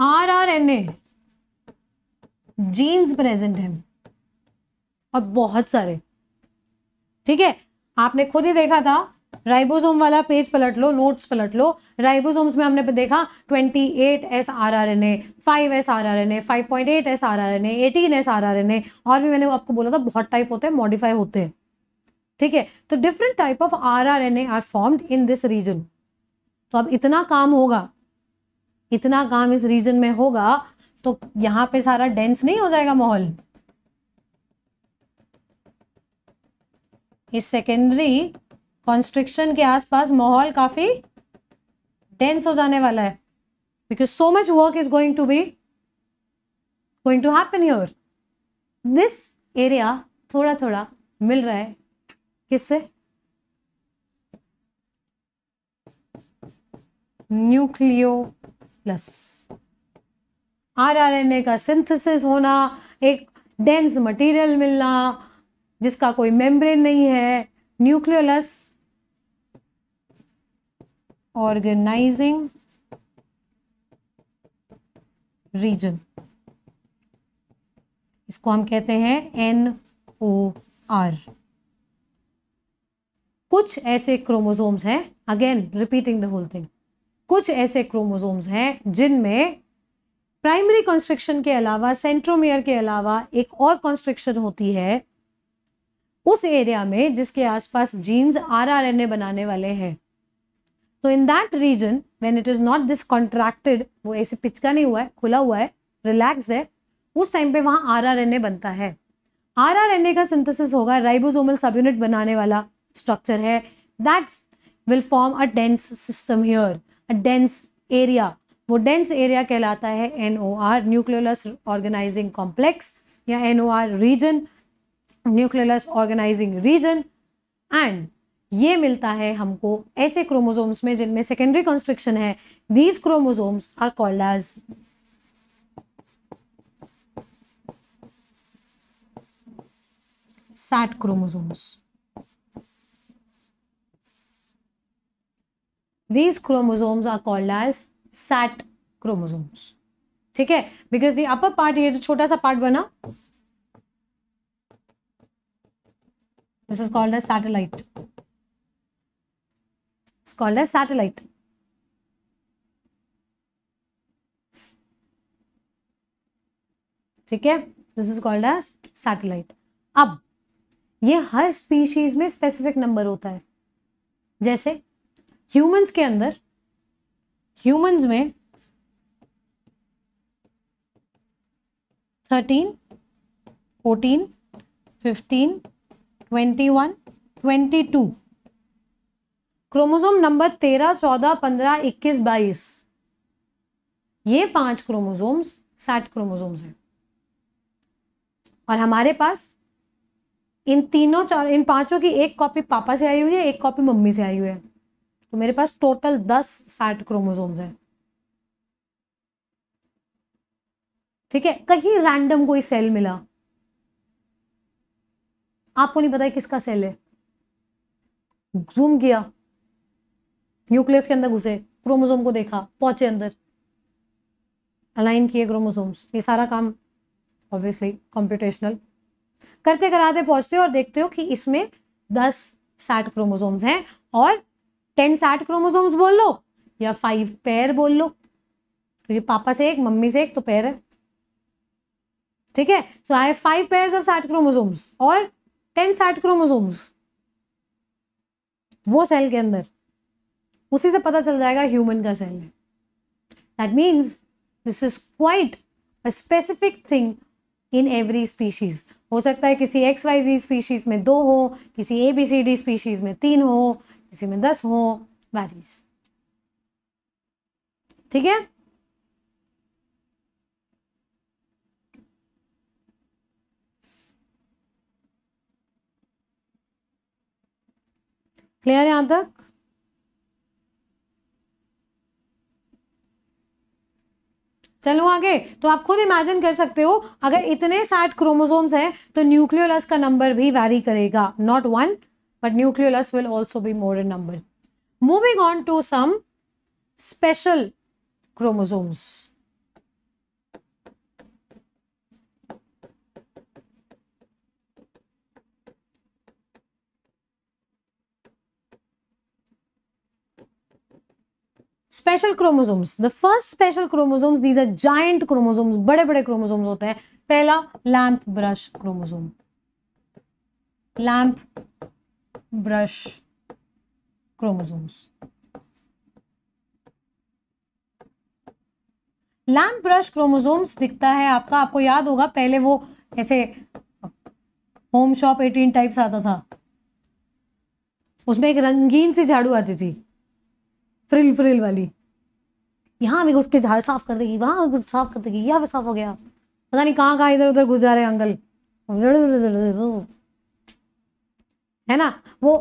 R R N A genes present हैं और बहुत सारे ठीक है आपने खुद ही देखा था राइबोसोम वाला पेज पलट लो नोट्स पलट लो राइबोसोम्स में हमने देखा 28 S R R N A five S R R N A five point eight S R R N eighteen S R R N A और भी मैंने आपको बोला था बहुत टाइप होते हैं मॉडिफाई होते हैं ठीक है तो different type of R R N A are formed in this region तो अब इतना काम होगा इतना काम इस रीजन में होगा तो यहाँ पे सारा डेंस नहीं हो जाएगा माहौल इस सेकेंडरी कॉन्स्ट्रिक्शन के आसपास माहौल काफ़ी डेंस हो जाने वाला है because so much work is going to be going to happen your this area थोड़ा थोड़ा मिल रहा है किससे न्यूक्लियोलस आरआरएनए का सिंथेसिस होना एक डेंस मटेरियल मिलना जिसका कोई मेम्ब्रेन नहीं है न्यूक्लियोलस ऑर्गेनाइजिंग रीजन इसको हम कहते हैं एन ओ आर कुछ ऐसे क्रोमोजोम्स हैं again repeating the whole thing कुछ ऐसे क्रोमोजोम्स हैं जिनमें प्राइमरी कॉन्स्ट्रिक्शन के अलावा सेंट्रोमियर के अलावा एक और कॉन्स्ट्रिक्शन होती है उस एरिया में जिसके आसपास जीन्स आरआरएनए बनाने वाले हैं तो in that region when it is not this contracted वो ऐसे पिचका नहीं हुआ है खुला हुआ है रिलैक्स है उस टाइम पे वहाँ आर आर एन ए बनता है आर आर एन ए का सिंथेसिस होगा राइबोसोमल सब यूनिट बनाने वाला स्ट्रक्चर है that will form a dense system here a dense area वो डेंस एरिया कहलाता है N O R nucleolus organizing complex या N O R region nucleolus organizing region and ये मिलता है हमको ऐसे क्रोमोजोम्स में जिनमें सेकेंडरी कंस्ट्रिक्शन है these chromosomes are called as SAT chromosomes these chromosomes are called as SAT chromosomes ठीक है बिकॉज दी अपर पार्ट ये जो छोटा सा पार्ट बना this is called as satellite called as satellite. ठीक है this is called as satellite अब ये हर स्पीशीज में स्पेसिफिक नंबर होता है जैसे ह्यूमंस के अंदर ह्यूमंस में thirteen fourteen fifteen twenty one twenty two chromosome number तेरह चौदह पंद्रह इक्कीस बाईस ये पांच क्रोमोसोम्स साठ क्रोमोसोम्स हैं और हमारे पास इन तीनों चार इन पांचों की एक कॉपी पापा से आई हुई है एक कॉपी मम्मी से आई हुई है तो मेरे पास टोटल दस साठ क्रोमोसोम्स हैं ठीक है कहीं रैंडम कोई सेल मिला आपको नहीं पता है किसका सेल है जूम किया न्यूक्लियस के अंदर घुसे क्रोमोजोम को देखा पहुंचे अंदर अलाइन किए क्रोमोसोम्स ये सारा काम ऑब्वियसली कॉम्प्यूटेशनल करते कराते पहुंचते हो और देखते हो कि इसमें दस साठ क्रोमोसोम्स हैं और टेन साठ क्रोमोसोम्स बोल लो या फाइव पैर बोल लो तो ये पापा से एक मम्मी से एक तो पैर है ठीक है so I have five pair of SAT chromosomes और टेन साठ क्रोमोसोम्स वो सेल के अंदर उसी से पता चल जाएगा ह्यूमन का सेल है that means this is quite a specific thing in every species हो सकता है किसी एक्स वाई जी स्पीशीज में दो हो किसी A B C D species में तीन हो किसी में दस हो वैरीज ठीक है क्लियर यहां तक चलो आगे तो आप खुद इमेजिन कर सकते हो अगर इतने साठ क्रोमोजोम्स हैं तो न्यूक्लियोलस का नंबर भी वैरी करेगा not one but nucleolus will also be more in number moving on to some special chromosomes special chromosomes the first special chromosomes these are giant chromosomes बड़े बड़े क्रोमोजोम्स होते हैं पहला lamp brush chromosome lamp brush chromosomes lamp brush chromosomes दिखता है आपका आपको याद होगा पहले वो ऐसे होम शॉप एटीन टाइप्स आता था उसमें एक रंगीन सी झाड़ू आती थी फ्रिल फ्रिल वाली यहाँ भी घुस के झाड़ साफ कर देगी वहाँ साफ कर देगी यहाँ पे साफ हो गया पता नहीं कहाँ कहाँ इधर उधर घुस जा रहे अंकल है ना वो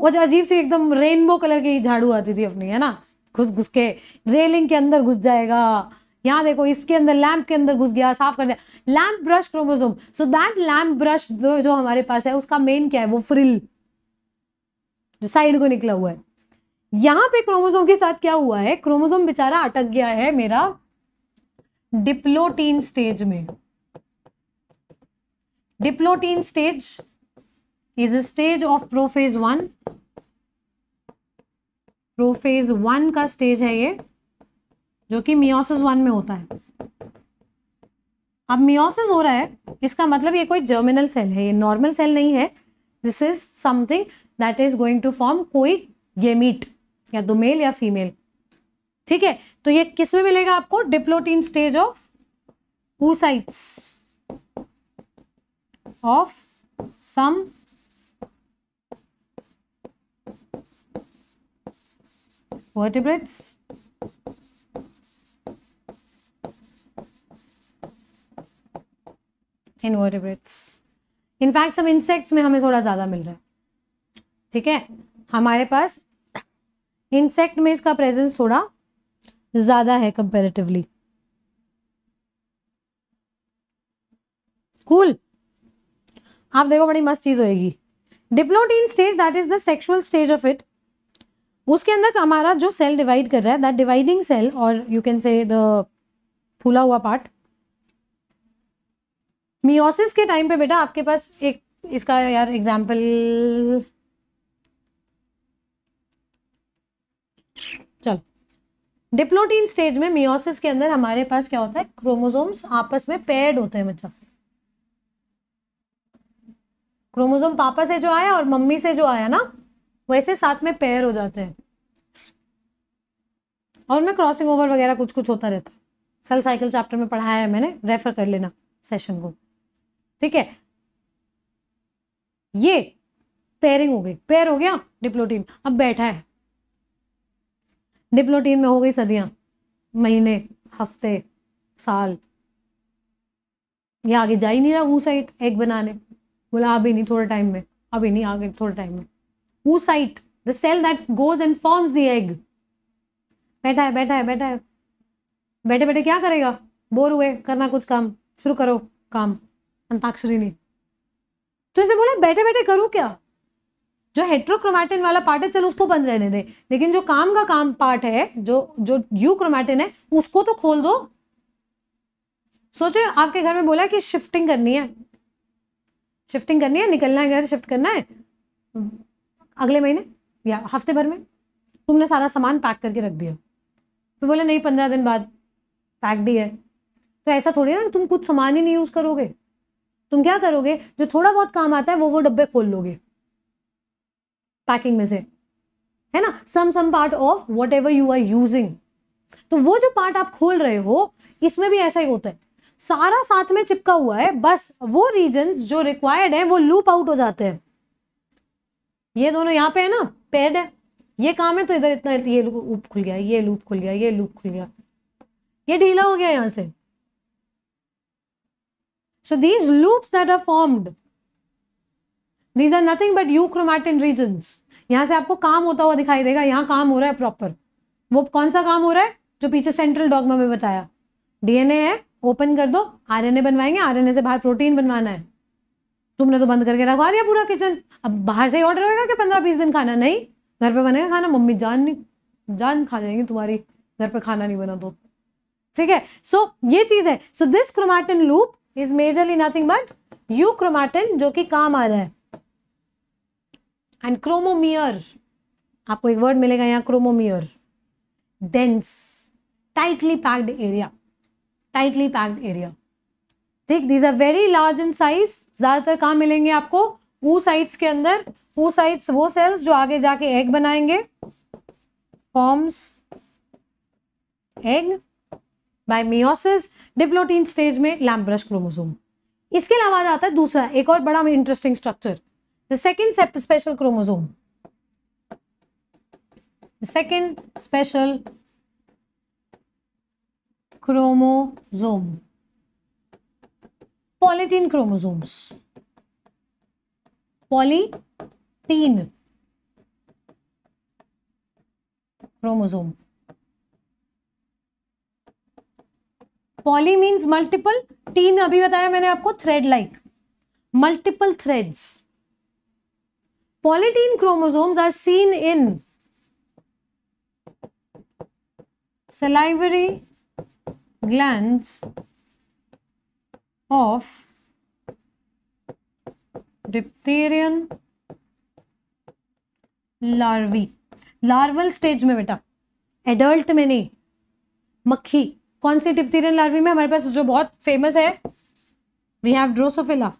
वो जो अजीब सी एकदम रेनबो कलर की झाड़ू आती थी अपनी है ना घुस घुस के रेलिंग के अंदर घुस जाएगा यहाँ देखो इसके अंदर लैम्प के अंदर घुस गया साफ कर दिया lamp brush chromosome so that lamp brush जो हमारे पास है उसका मेन क्या है वो फ्रिल जो साइड को निकला हुआ है यहां पे क्रोमोसोम के साथ क्या हुआ है क्रोमोसोम बेचारा अटक गया है मेरा डिप्लोटीन स्टेज में diplotene stage is a stage of prophase one prophase one का स्टेज है ये जो कि मियोसिस वन में होता है अब मियोसिस हो रहा है इसका मतलब ये कोई जर्मिनल सेल है ये नॉर्मल सेल नहीं है this is something that is going to form कोई गेमिट या दो तो मेल या फीमेल ठीक है तो ये किस में मिलेगा आपको diplotene stage of oocytes of some vertebrates invertebrates in fact some insects में हमें थोड़ा ज़्यादा मिल रहा है ठीक है हमारे पास इंसेक्ट में इसका प्रेजेंस थोड़ा ज़्यादा है कंपेरेटिवली कूल आप देखो बड़ी मस्त चीज़ होएगी diplotene stage that is the sexual stage of it उसके अंदर हमारा जो सेल डिवाइड कर रहा है दैट डिवाइडिंग सेल और यू कैन से द फूला हुआ पार्ट मियोसिस के टाइम पे बेटा आपके पास एक इसका यार एग्जाम्पल डिप्लोटीन स्टेज में मियोसिस के अंदर हमारे पास क्या होता है क्रोमोसोम्स आपस में पेड होते हैं बच्चा क्रोमोसोम पापा से जो आया और मम्मी से जो आया ना वैसे साथ में पेयर हो जाते हैं और उनमें क्रॉसिंग ओवर वगैरह कुछ कुछ होता रहता है सेल साइकिल चैप्टर में पढ़ाया है मैंने रेफर कर लेना सेशन को ठीक है ये पेयरिंग हो गई पेयर हो गया डिप्लोटीन अब बैठा है डिप्लोटीन में हो गई सदियाँ महीने हफ्ते साल ये आगे जा ही नहीं रहा वो साइट एग बनाने बोला अभी नहीं थोड़े टाइम में अभी नहीं आगे थोड़े टाइम में वो site the cell that goes and forms the egg बैठा है बैठा है बैठा है बैठे बैठे क्या करेगा बोर हुए करना कुछ काम शुरू करो काम अंताक्षरी नहीं तो इसे बोला बैठे बैठे करूँ क्या जो हेट्रोक्रोमैटिन वाला पार्ट है चलो उसको बंद रहने दें लेकिन जो काम का काम पार्ट है जो जो यू क्रोमैटिन है उसको तो खोल दो सोचो आपके घर में बोला कि शिफ्टिंग करनी है शिफ्टिंग करनी है निकलना है घर शिफ्ट करना है अगले महीने या हफ्ते भर में तुमने सारा सामान पैक करके रख दिया फिर बोले नहीं पंद्रह दिन बाद पैक दी है तो ऐसा थोड़ी ना तुम कुछ सामान ही नहीं यूज़ करोगे तुम क्या करोगे जो थोड़ा बहुत काम आता है वो वो डब्बे खोल लोगे पैकिंग में से है ना some some part of whatever you are using तो वो जो पार्ट आप खोल रहे हो इसमें भी ऐसा ही होता है सारा साथ में चिपका हुआ है बस वो रीजन जो रिक्वायर्ड है वो लूप आउट हो जाते हैं ये दोनों यहाँ पे है ना पेड है ये काम है तो इधर इतना ये लूप खुल गया ये लूप खुल गया ये लूप खुल गया ये ढीला हो गया यहां से so these loops that are formed these are nothing but euchromatin region यहाँ से आपको काम होता हुआ दिखाई देगा यहाँ काम हो रहा है प्रॉपर वो कौन सा काम हो रहा है जो पीछे सेंट्रल डॉगमा में बताया डीएनए है ओपन कर दो आरएनए बनवाएंगे आरएनए से बाहर प्रोटीन बनवाना है तुमने तो बंद करके रखवा दिया पूरा किचन अब बाहर से ही ऑर्डर होगा कि पंद्रह बीस दिन खाना नहीं घर पे बनेगा खाना मम्मी जान नहीं जान खा जाएंगे तुम्हारी घर पे खाना नहीं बना तो ठीक है सो so, ये चीज है so this chromatin loop is majorly nothing but euchromatin जो कि काम आ रहा है एंड क्रोमोमियर आपको एक वर्ड मिलेगा यहाँ chromomere dense tightly packed area tightly packed area ठीक these are very large in size ज़्यादातर कहाँ मिलेंगे आपको वो साइड्स के अंदर वो साइड्स वो सेल्स जो आगे जाके एग बनाएंगे forms egg by meiosis diplotene stage में लैम्ब्रश क्रोमोसोम इसके अलावा आता है दूसरा एक और बड़ा interesting structure the second special chromosome the second special chromosome polytene chromosomes polytene chromosome poly means multiple तीन अभी बताया मैंने आपको thread like multiple threads polytene chromosomes are seen in salivary gland of dipteran larvae larval stage में बेटा एडल्ट में नहीं मक्खी कौन सी डिप्थेरियन लार्वी में हमारे पास जो बहुत फेमस है we have Drosophila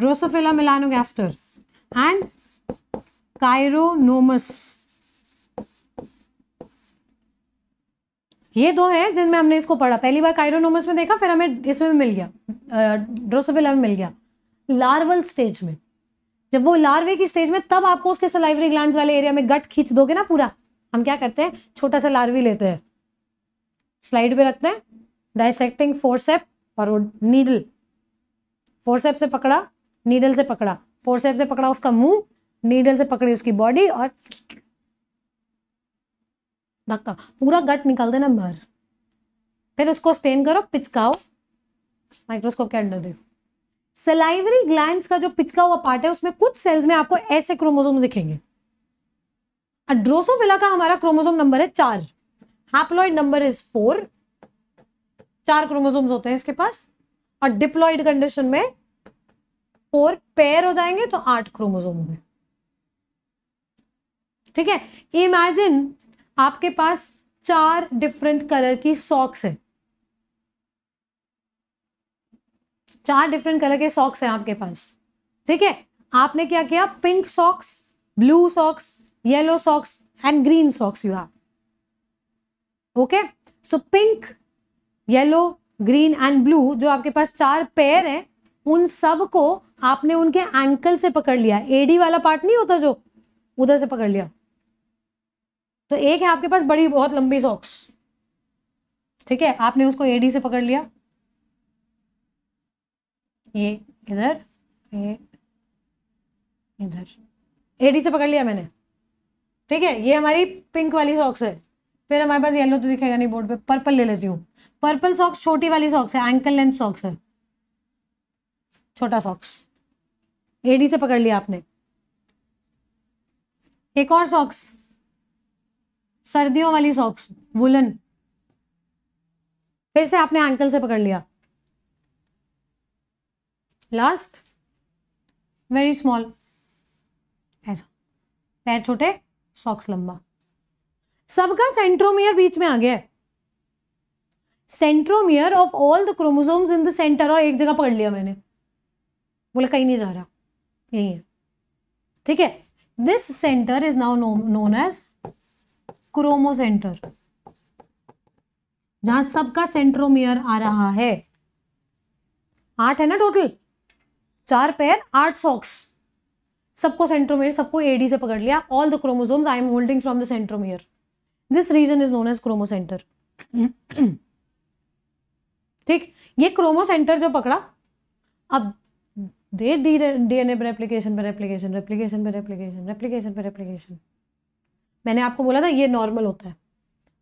Drosophila melanogaster and Chironomus ये दो हैं जिनमें हमने इसको पढ़ा पहली बार कायरोनोमस में देखा फिर हमें इसमें मिल गया ड्रोसोफेला में मिल गया लार्वल स्टेज में जब वो लार्वे की स्टेज में तब आपको उसके सलाइवरी ग्लैंड वाले एरिया में गट खींच दोगे ना पूरा हम क्या करते हैं छोटा सा लार्वी लेते हैं स्लाइड पे रखते हैं डायसेक्टिंग फोरसेप और वो नीडल फोरसेप से पकड़ा नीडल से पकड़ा फोर से पकड़ा उसका मुंह नीडल से पकड़ी उसकी बॉडी और धक्का पूरा गट निकाल देना बाहर फिर उसको स्टेन करो पिचकाओ माइक्रोस्कोप के अंडर देखो सलाइवरी ग्लैंड का जो पिचका हुआ पार्ट है उसमें कुछ सेल्स में आपको ऐसे क्रोमोसोम दिखेंगे ड्रोसोफिला का हमारा क्रोमोसोम नंबर है चार हैप्लॉइड नंबर इज फोर चार क्रोमोसोम्स होते हैं इसके पास और डिप्लॉइड कंडीशन में फोर पेयर हो जाएंगे तो आठ क्रोमोजोम होंगे ठीक है इमेजिन आपके पास चार डिफरेंट कलर की सॉक्स है चार डिफरेंट कलर के सॉक्स हैं आपके पास ठीक है आपने क्या किया pink socks blue socks yellow socks and green socks you have okay so pink yellow green and blue जो आपके पास चार पेयर हैं उन सब को आपने उनके एंकल से पकड़ लिया एडी वाला पार्ट नहीं होता जो उधर से पकड़ लिया तो एक है आपके पास बड़ी बहुत लंबी सॉक्स ठीक है आपने उसको एडी से पकड़ लिया ये इधर ये इधर एडी से पकड़ लिया मैंने ठीक है ये हमारी पिंक वाली सॉक्स है फिर हमारे पास येलो तो दिखेगा नहीं बोर्ड पे पर्पल ले लेती हूँ पर्पल सॉक्स छोटी वाली सॉक्स है एंकल लेंथ सॉक्स है छोटा सॉक्स एडी से पकड़ लिया आपने एक और सॉक्स सर्दियों वाली सॉक्स वुलन फिर से आपने एंकल से पकड़ लिया लास्ट वेरी स्मॉल ऐसा पैर छोटे सॉक्स लंबा सबका सेंट्रोमियर बीच में आ गया है centromere of all the chromosomes in the center और एक जगह पकड़ लिया मैंने बोला कहीं नहीं जा रहा यही है ठीक है this center is now known as chromocenter जहां सबका सेंट्रोमियर आ रहा है आठ है ना टोटल चार पैर आठ सॉक्स सबको सेंट्रोमियर सबको एडी से पकड़ लिया all the chromosomes I am holding from the centromere this region is known as chromocenter ठीक ये क्रोमो सेंटर जो पकड़ा अब दे डी ए पर एप्लीकेशन पर एप्लीकेशन रेप्लीकेशन पर एप्लीकेशन रेप्लीकेशन पर एप्लीकेशन मैंने आपको बोला था ये नॉर्मल होता है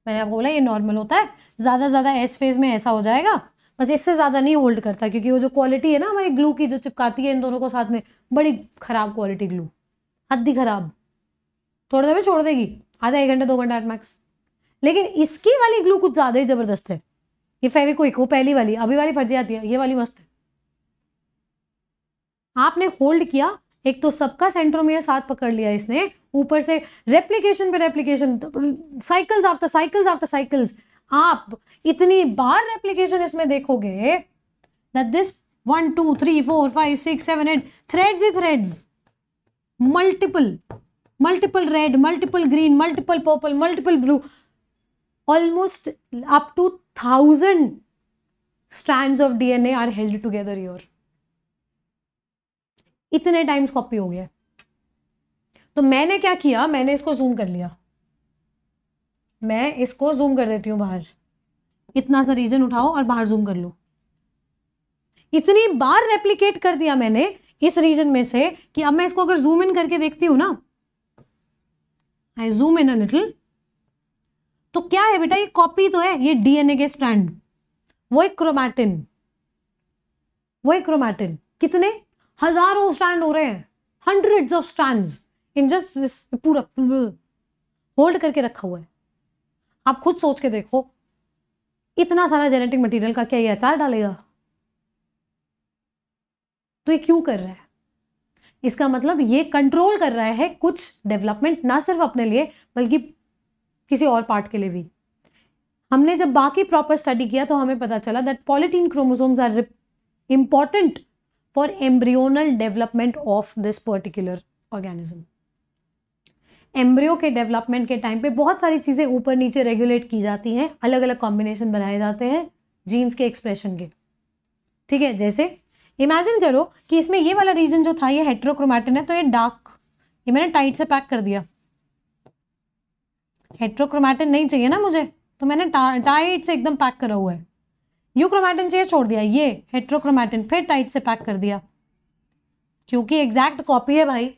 मैंने आपको बोला ये नॉर्मल होता है ज़्यादा से ज़्यादा एस फेज में ऐसा हो जाएगा बस इससे ज़्यादा नहीं होल्ड करता क्योंकि वो जो क्वालिटी है ना हमारी ग्लू की जो चिपकाती है इन दोनों को साथ में बड़ी ख़राब क्वालिटी ग्लू हद ही ख़राब थोड़ी देर में छोड़ देगी आधा एक घंटा दो घंटा एट मैक्स लेकिन इसकी वाली ग्लू कुछ ज़्यादा ही ज़बरदस्त है ये फेविक्विक वो पहली वाली अभी वाली फट जाती है ये वाली मस्त है आपने होल्ड किया एक तो सबका सेंट्रोमियर साथ पकड़ लिया इसने ऊपर से रेप्लीकेशन पे replication cycles after cycles after cycles आप इतनी बार रेप्लीकेशन इसमें देखोगे that this one two three four five six seven eight threads ही threads multiple multiple red multiple green multiple purple multiple blue almost up to thousand strands of DNA are held together your इतने टाइम्स कॉपी हो गया तो मैंने क्या किया मैंने इसको जूम कर लिया मैं इसको जूम कर देती हूँ बाहर इतना सा रीजन उठाओ और बाहर जूम कर लो इतनी बार रेप्लीकेट कर दिया मैंने इस रीजन में से कि अब मैं इसको अगर जूम इन करके देखती हूं ना आई जूम इन लिटिल तो क्या है बेटा ये कॉपी तो है ये डीएनए के स्टैंड वो एक क्रोमैटिन वो एक क्रोमैटिन कितने हजारों स्टैंड हो रहे हैं hundred of stand in just this पूरा होल्ड करके रखा हुआ है आप खुद सोच के देखो इतना सारा जेनेटिक मटेरियल का क्या ये अचार डालेगा तो ये क्यों कर रहा है इसका मतलब ये कंट्रोल कर रहा है कुछ डेवलपमेंट ना सिर्फ अपने लिए बल्कि किसी और पार्ट के लिए भी हमने जब बाकी प्रॉपर स्टडी किया तो हमें पता चला that polytene chromosomes are important for embryonal development of this particular organism embryo के डेवलपमेंट के टाइम पे बहुत सारी चीज़ें ऊपर नीचे रेगुलेट की जाती हैं अलग अलग कॉम्बिनेशन बनाए जाते हैं जीन्स के एक्सप्रेशन के ठीक है जैसे इमेजिन करो कि इसमें ये वाला रीजन जो था ये हेट्रोक्रोमैटिन है तो ये डार्क ये मैंने टाइट से पैक कर दिया हेट्रोक्रोमैटिन नहीं चाहिए ना मुझे तो मैंने टाइट से एकदम पैक करा हुआ है यूक्रोमैटिन चाहिए छोड़ दिया ये हेट्रोक्रोमैटिन फिर टाइट से पैक कर दिया क्योंकि एग्जैक्ट कॉपी है भाई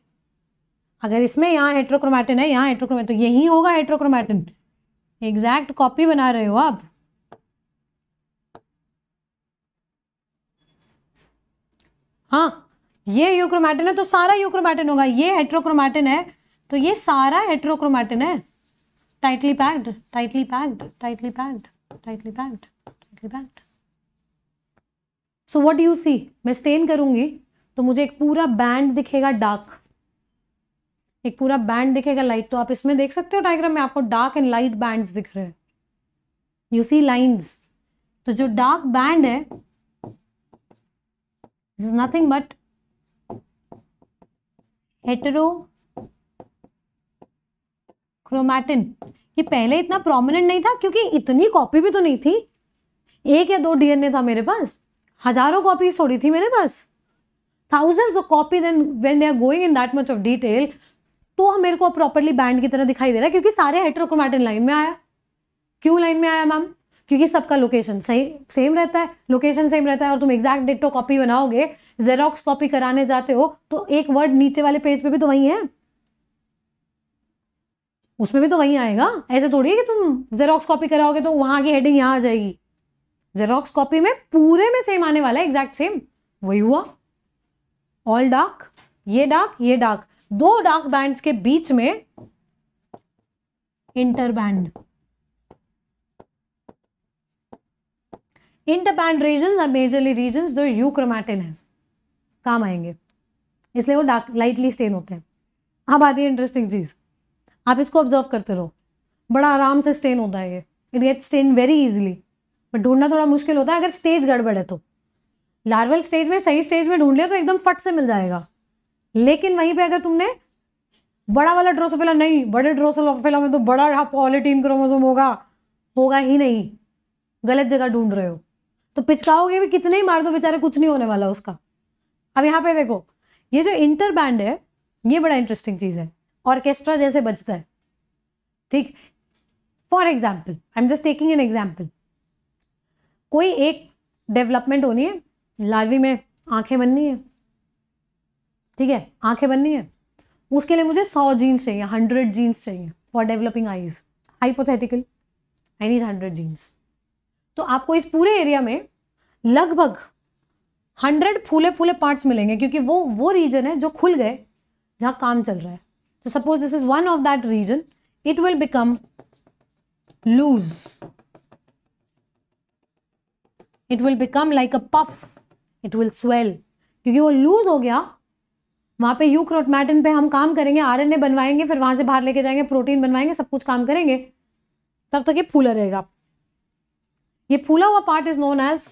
अगर इसमें यहाँ हेट्रोक्रोमैटिन है यहाँ हेट्रोक्रोमैटिन तो यही होगा हेट्रोक्रोमैटिन एग्जैक्ट कॉपी बना रहे हो आप हाँ ये यूक्रोमैटिन है तो सारा यूक्रोमैटिन होगा ये हेट्रोक्रोमैटिन है तो ये सारा हेट्रोक्रोमैटिन है tightly packed tightly packed tightly packed tightly packed tightly packed so what you see मैं स्टेन करूंगी तो मुझे एक पूरा बैंड दिखेगा डार्क एक पूरा बैंड दिखेगा लाइट तो आप इसमें देख सकते हो डायग्राम में आपको डार्क एंड लाइट बैंड दिख रहे हैं यू सी लाइन्स तो जो डार्क बैंड है is nothing but heterochromatin ये पहले इतना प्रोमिनेंट नहीं था क्योंकि इतनी कॉपी भी तो नहीं थी एक या दो डीएनए था मेरे पास हजारों कॉपीज थोड़ी थी मेरे पास thousands of copies and when they are going in that much of detail तो मेरे को प्रॉपरली बैंड की तरह दिखाई दे रहा है क्योंकि सारे हेट्रोक्रोमैटिन लाइन में आया क्यों लाइन में आया मैम क्योंकि सबका लोकेशन सही सेम रहता है लोकेशन सेम रहता है और तुम एग्जैक्ट ऑफ कॉपी बनाओगे जेरोक्स कॉपी कराने जाते हो तो एक वर्ड नीचे वाले पेज पे भी तो वही है उसमें भी तो वही आएगा ऐसे थोड़ी है कि तुम जेरोक्स कॉपी कराओगे तो वहां की हेडिंग यहाँ आ जाएगी जेरोक्स कॉपी में पूरे में सेम आने वाला है एग्जैक्ट सेम वही हुआ ऑल डार्क ये डार्क ये डार्क दो डार्क बैंड्स के बीच में इंटरबैंड इंटरबैंड रीजन और मेजरली रीजन जो यू क्रोमैटिन है काम आएंगे इसलिए वो डार्क लाइटली स्टेन होते हैं अब आती है इंटरेस्टिंग चीज़ आप इसको ऑब्जर्व करते रहो बड़ा आराम से स्टेन होता है ये it get stain very easily but ढूंढना थोड़ा मुश्किल होता है अगर स्टेज गड़बड़ है तो लार्वल स्टेज में सही स्टेज में ढूंढ लिया तो एकदम फट से मिल जाएगा लेकिन वहीं पे अगर तुमने बड़ा वाला ड्रोसोफिला नहीं बड़े ड्रोसोफिला में तो बड़ा पॉलिटीन क्रोमोसोम होगा होगा ही नहीं गलत जगह ढूंढ रहे हो तो पिचकाओगे भी कितने ही मार दो बेचारे कुछ नहीं होने वाला उसका अब यहाँ पे देखो ये जो इंटर बैंड है ये बड़ा इंटरेस्टिंग चीज़ है ऑर्केस्ट्रा जैसे बजता है ठीक for example I am just taking an example कोई एक डेवलपमेंट होनी है लार्वी में आंखें बननी है ठीक है आंखें बननी है उसके लिए मुझे सौ जीन्स चाहिए हंड्रेड जीन्स चाहिए for developing eyes hypothetical I need hundred genes तो आपको इस पूरे एरिया में लगभग हंड्रेड फूले फूले पार्ट्स मिलेंगे क्योंकि वो वो रीजन है जो खुल गए जहाँ काम चल रहा है तो suppose this is one of that reason it will become loose it will become like a puff it will swell क्योंकि वो लूज हो गया वहाँ पे यू क्रोटमैटिन पे हम काम करेंगे ए बनवाएंगे फिर वहाँ से बाहर लेके जाएंगे प्रोटीन बनवाएंगे सब कुछ काम करेंगे तब तक ये फूला रहेगा ये फूला हुआ part is known as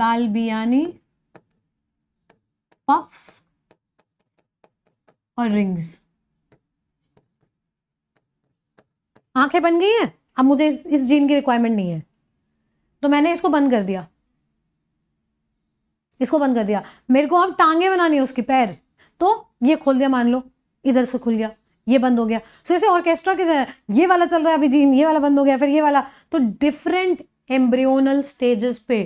Balbiani puffs और रिंग्स आंखें बन गई हैं अब मुझे इस, इस जीन की रिक्वायरमेंट नहीं है तो मैंने इसको बंद कर दिया इसको बंद कर दिया मेरे को अब टांगे बनानी है उसकी पैर तो ये खोल दिया मान लो इधर से खुल गया ये बंद हो गया सो इसे ऑर्केस्ट्रा के ये वाला चल रहा है अभी जीन ये वाला बंद हो गया फिर ये वाला तो डिफरेंट एम्ब्रियोनल स्टेजेस पे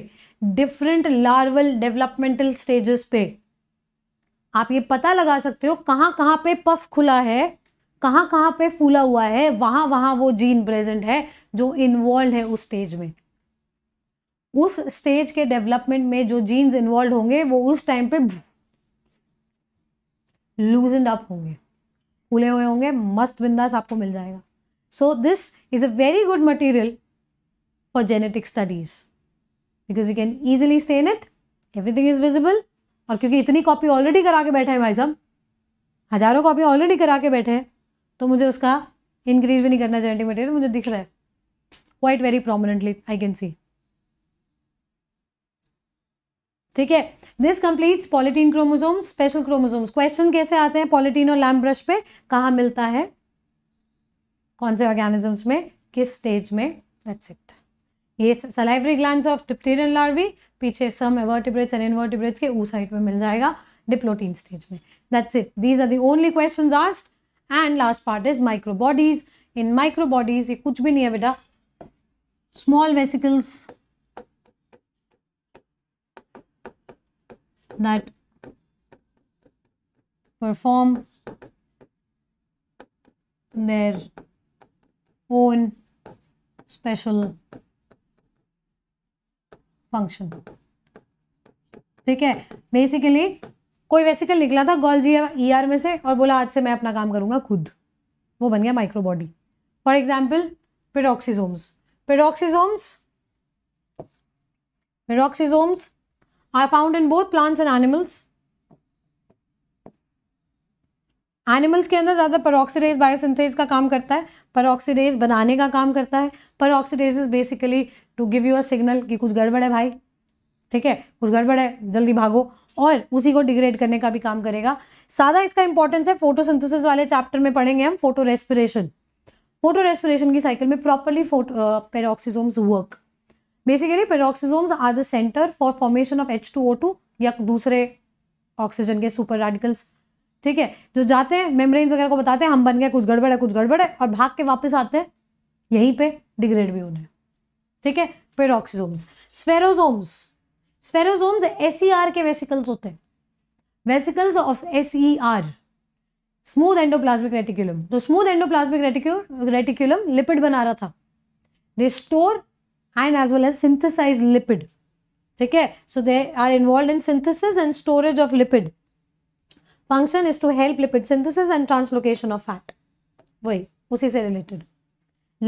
डिफरेंट लार्वल डेवलपमेंटल स्टेजेस पे आप ये पता लगा सकते हो कहाँ कहाँ पे पफ खुला है कहाँ कहाँ पे फूला हुआ है वहाँ वहाँ वो जीन प्रेजेंट है जो इन्वॉल्व है उस स्टेज में उस स्टेज के डेवलपमेंट में जो जीन्स इन्वॉल्व होंगे वो उस टाइम पे लूजेंड अप होंगे खुले हुए होंगे मस्त बिंदास आपको मिल जाएगा so this is a very good material for genetic studies because you can easily stain it everything is visible और क्योंकि इतनी कॉपी ऑलरेडी करा के बैठे हैं भाई साहब हज़ारों कॉपी ऑलरेडी करा के बैठे हैं तो मुझे उसका इंक्रीज भी नहीं करना जेनेटिक मटेरियल मुझे दिख रहा है quite very prominently I can see ठीक है this complete polytene chromosome special chromosome question कैसे आते हैं पॉलिटीन और लैम ब्रश पे कहा मिलता है कौन से ऑर्गेनिजम्स में किस स्टेज में दैट्स इट ये salivary gland of dipterian larvae पीछे सम एवर्टिब्रेज एंड इनवर्टिब्रेज के ऊ साइड में मिल जाएगा डिप्लोटीन स्टेज में that's it these are the only question asked and last part is microbodies in microbodies ये कुछ भी नहीं है बेटा small vesicles that perform their own special function ठीक है बेसिकली कोई वेसिकल निकला था गोल्जी ई आर में से और बोला आज से मैं अपना काम करूंगा खुद वो बन गया microbody for example peroxisomes peroxisomes peroxisomes are found in both plants and animals. Animals के अंदर ज़्यादा परोक्सीडेज बायोसिंथेज का काम करता है परोक्सीडेज बनाने का काम करता है peroxidase is basically to give you a signal कि कुछ गड़बड़ है भाई ठीक है कुछ गड़बड़ है जल्दी भागो और उसी को डिग्रेड करने का भी काम करेगा सादा इसका इंपॉर्टेंस है फोटोसिंथेसिस वाले चैप्टर में पढ़ेंगे हम फोटो रेस्पिरेशन फोटो रेस्पिरेशन की साइकिल में properly photo peroxisomes work basically peroxisomes are the centre for formation of H two O two या दूसरे ऑक्सीजन के सुपर रेडिकल्स ठीक है जो जाते हैं मेम्ब्रेन वगैरह को बताते हैं हम बन गए कुछ गड़बड़ है कुछ गड़बड़ है और भाग के वापस आते हैं यहीं पे डिग्रेड भी होने ठीक है peroxisomes spherosomes spherosomes S E R के वेसिकल्स होते हैं vesicles of S E R smooth endoplasmic reticulum तो स्मूथ एंडोप्लाज्मिक रेटिकुलम लिपिड बना रहा था they store and as well as synthesise lipid. ठीक है so they are involved in synthesis and storage of lipid function is to help lipid synthesis and translocation of fat वही उसी से related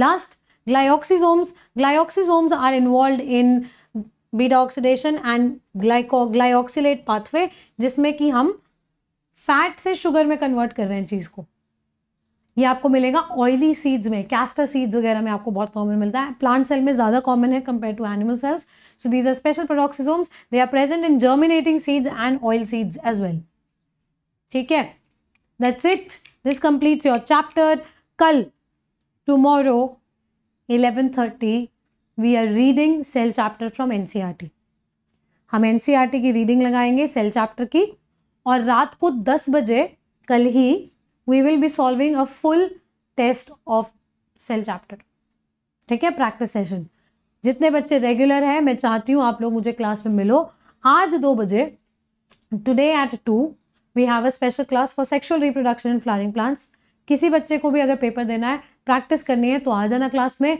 last glyoxysomes glyoxysomes are involved in beta oxidation and glyco glyoxylate pathway जिसमें कि हम फैट से शुगर में कन्वर्ट कर रहे हैं चीज़ को ये आपको मिलेगा ऑयली सीड्स में कैस्टर सीड्स वगैरह में आपको बहुत कॉमन मिलता है प्लांट सेल में ज़्यादा कॉमन है compare to animal cells so these are special peroxisomes they are present in germinating seeds and oil seeds as well ठीक है that's it this completes your chapter कल tomorrow 11:30 we are reading cell chapter from T हम टी e की रीडिंग लगाएंगे सेल चैप्टर की और रात को दस बजे कल ही we will be solving a full test of cell chapter ठीक है प्रैक्टिस सेशन जितने बच्चे रेगुलर हैं मैं चाहती हूँ आप लोग मुझे क्लास में मिलो आज दो बजे today at two we have a special class for sexual reproduction in flowering plants किसी बच्चे को भी अगर पेपर देना है प्रैक्टिस करनी है तो आ जाना क्लास में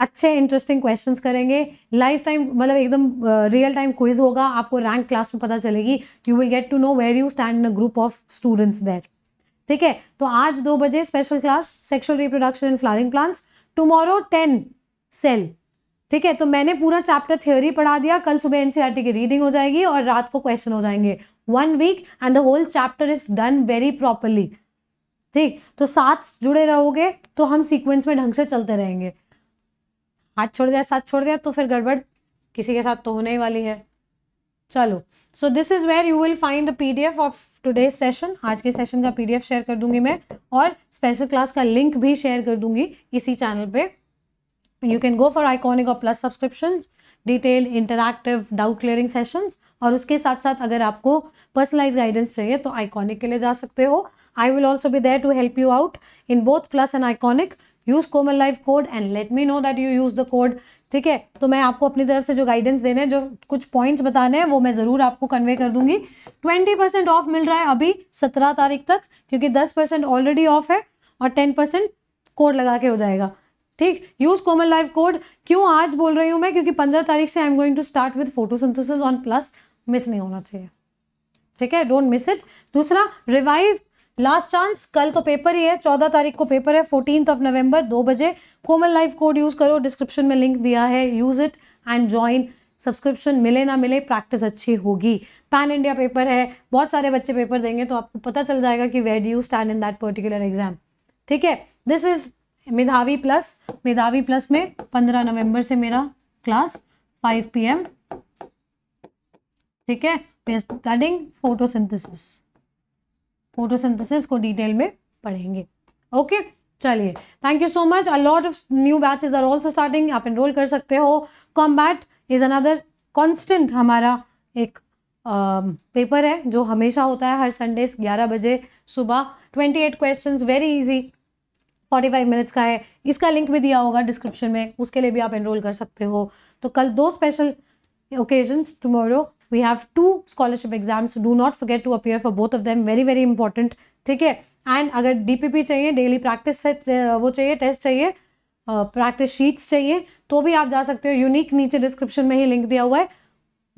अच्छे इंटरेस्टिंग क्वेश्चंस करेंगे लाइफ टाइम मतलब एकदम रियल टाइम क्विज होगा आपको रैंक क्लास में पता चलेगी you will get to know where you stand in a group of students there ठीक है तो आज दो बजे special class sexual reproduction and flowering plants tomorrow ten cell ठीक है तो मैंने पूरा चैप्टर थ्योरी पढ़ा दिया कल सुबह एनसीईआरटी की रीडिंग हो जाएगी और रात को क्वेश्चन हो जाएंगे one week and the whole chapter is done very properly ठीक तो साथ जुड़े रहोगे तो हम सीक्वेंस में ढंग से चलते रहेंगे हाथ छोड़ दिया साथ छोड़ दिया तो फिर गड़बड़ किसी के साथ तो होने ही वाली है चलो so this is where you will find the PDF of today session आज के सेशन का पीडीएफ शेयर कर दूंगी मैं और स्पेशल क्लास का लिंक भी शेयर कर दूंगी इसी चैनल पे you can go for iconic और plus subscription detail interactive doubt clearing sessions और उसके साथ साथ अगर आपको पर्सनलाइज गाइडेंस चाहिए तो आइकॉनिक के लिए जा सकते हो I will also be there to help you out in both plus and iconic use Komal life code and let me know that you use the code ठीक है तो मैं आपको अपनी तरफ से जो गाइडेंस देने हैं जो कुछ पॉइंट्स बताने हैं वो मैं ज़रूर आपको कन्वे कर दूंगी ट्वेंटी परसेंट ऑफ मिल रहा है अभी सत्रह तारीख तक क्योंकि दस परसेंट ऑलरेडी ऑफ है और टेन परसेंट कोड लगा के हो जाएगा ठीक यूज कॉमन लाइव कोड क्यों आज बोल रही हूँ मैं क्योंकि पंद्रह तारीख से I am going to start with photo on plus miss नहीं होना चाहिए ठीक है डोंट मिस इट दूसरा रिवाइव लास्ट चांस कल को पेपर ही है चौदह तारीख को पेपर है फोर्टीन ऑफ नवंबर दो बजे कोमल लाइफ कोड यूज़ करो डिस्क्रिप्शन में लिंक दिया है use it and join subscription मिले ना मिले प्रैक्टिस अच्छी होगी पैन इंडिया पेपर है बहुत सारे बच्चे पेपर देंगे तो आपको पता चल जाएगा कि where you stand in that particular exam ठीक है this is Medhavi plus Medhavi plus में पंद्रह नवंबर से मेरा क्लास फाइव पी एम ठीक है स्टडिंग फोटोसिंथेसिस फोटोसिंथेसिस को डिटेल में पढ़ेंगे ओके चलिए thank you so much a lot of new batches are also starting आप इनरोल कर सकते हो कॉम्बैट इज़ अनदर कॉन्स्टेंट हमारा एक पेपर um, है जो हमेशा होता है हर संडे ग्यारह बजे सुबह twenty eight question very easy forty five minutes का है इसका लिंक भी दिया होगा डिस्क्रिप्शन में उसके लिए भी आप एनरोल कर सकते हो तो कल दो special occasions tomorrow we have two scholarship exams do not forget to appear for both of them very very important ठीक है एंड अगर डी पी पी चाहिए डेली प्रैक्टिस सेट वो चाहिए टेस्ट चाहिए प्रैक्टिस शीट्स चाहिए तो भी आप जा सकते हो यूनिक नीचे डिस्क्रिप्शन में ही लिंक दिया हुआ है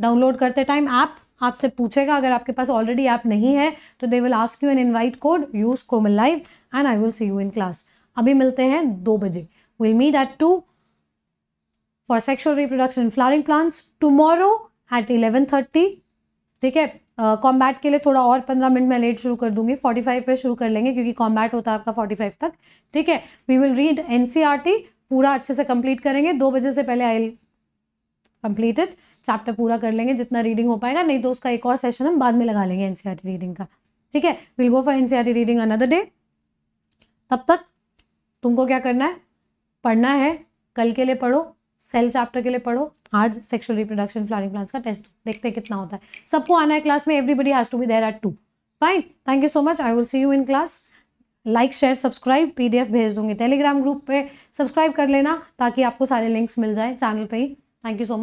डाउनलोड करते टाइम ऐप आपसे पूछेगा अगर आपके पास ऑलरेडी ऐप नहीं है तो they will ask you an invite code use Komal live and I will see you in class अभी मिलते हैं दो बजे will meet at two for sexual reproduction flowering plants tomorrow at eleven thirty ठीक है कॉम्बैट के लिए थोड़ा और पंद्रह मिनट मैं लेट शुरू कर दूंगी फोर्टी फाइव पर शुरू कर लेंगे क्योंकि कॉम्बैट होता है आपका फोर्टी फाइव तक ठीक है वी विल रीड एन पूरा अच्छे से कंप्लीट करेंगे दो बजे से पहले आई कंप्लीटेड चैप्टर पूरा कर लेंगे जितना रीडिंग हो पाएगा नहीं तो उसका एक और सेशन हम बाद में लगा लेंगे एन रीडिंग e का ठीक है will go for an reading another day तब तक तुमको क्या करना है पढ़ना है कल के लिए पढ़ो सेल चैप्टर के लिए पढ़ो आज सेक्शुअल रिप्रोडक्शन फ्लॉरिंग प्लांट्स का टेस्ट देखते हैं कितना होता है सबको आना है क्लास में everybody has to be there at two fine thank you so much I will see you in class like share subscribe PDF भेज दूंगी टेलीग्राम ग्रुप पे सब्सक्राइब कर लेना ताकि आपको सारे लिंक्स मिल जाए चैनल पे ही थैंक यू सो मच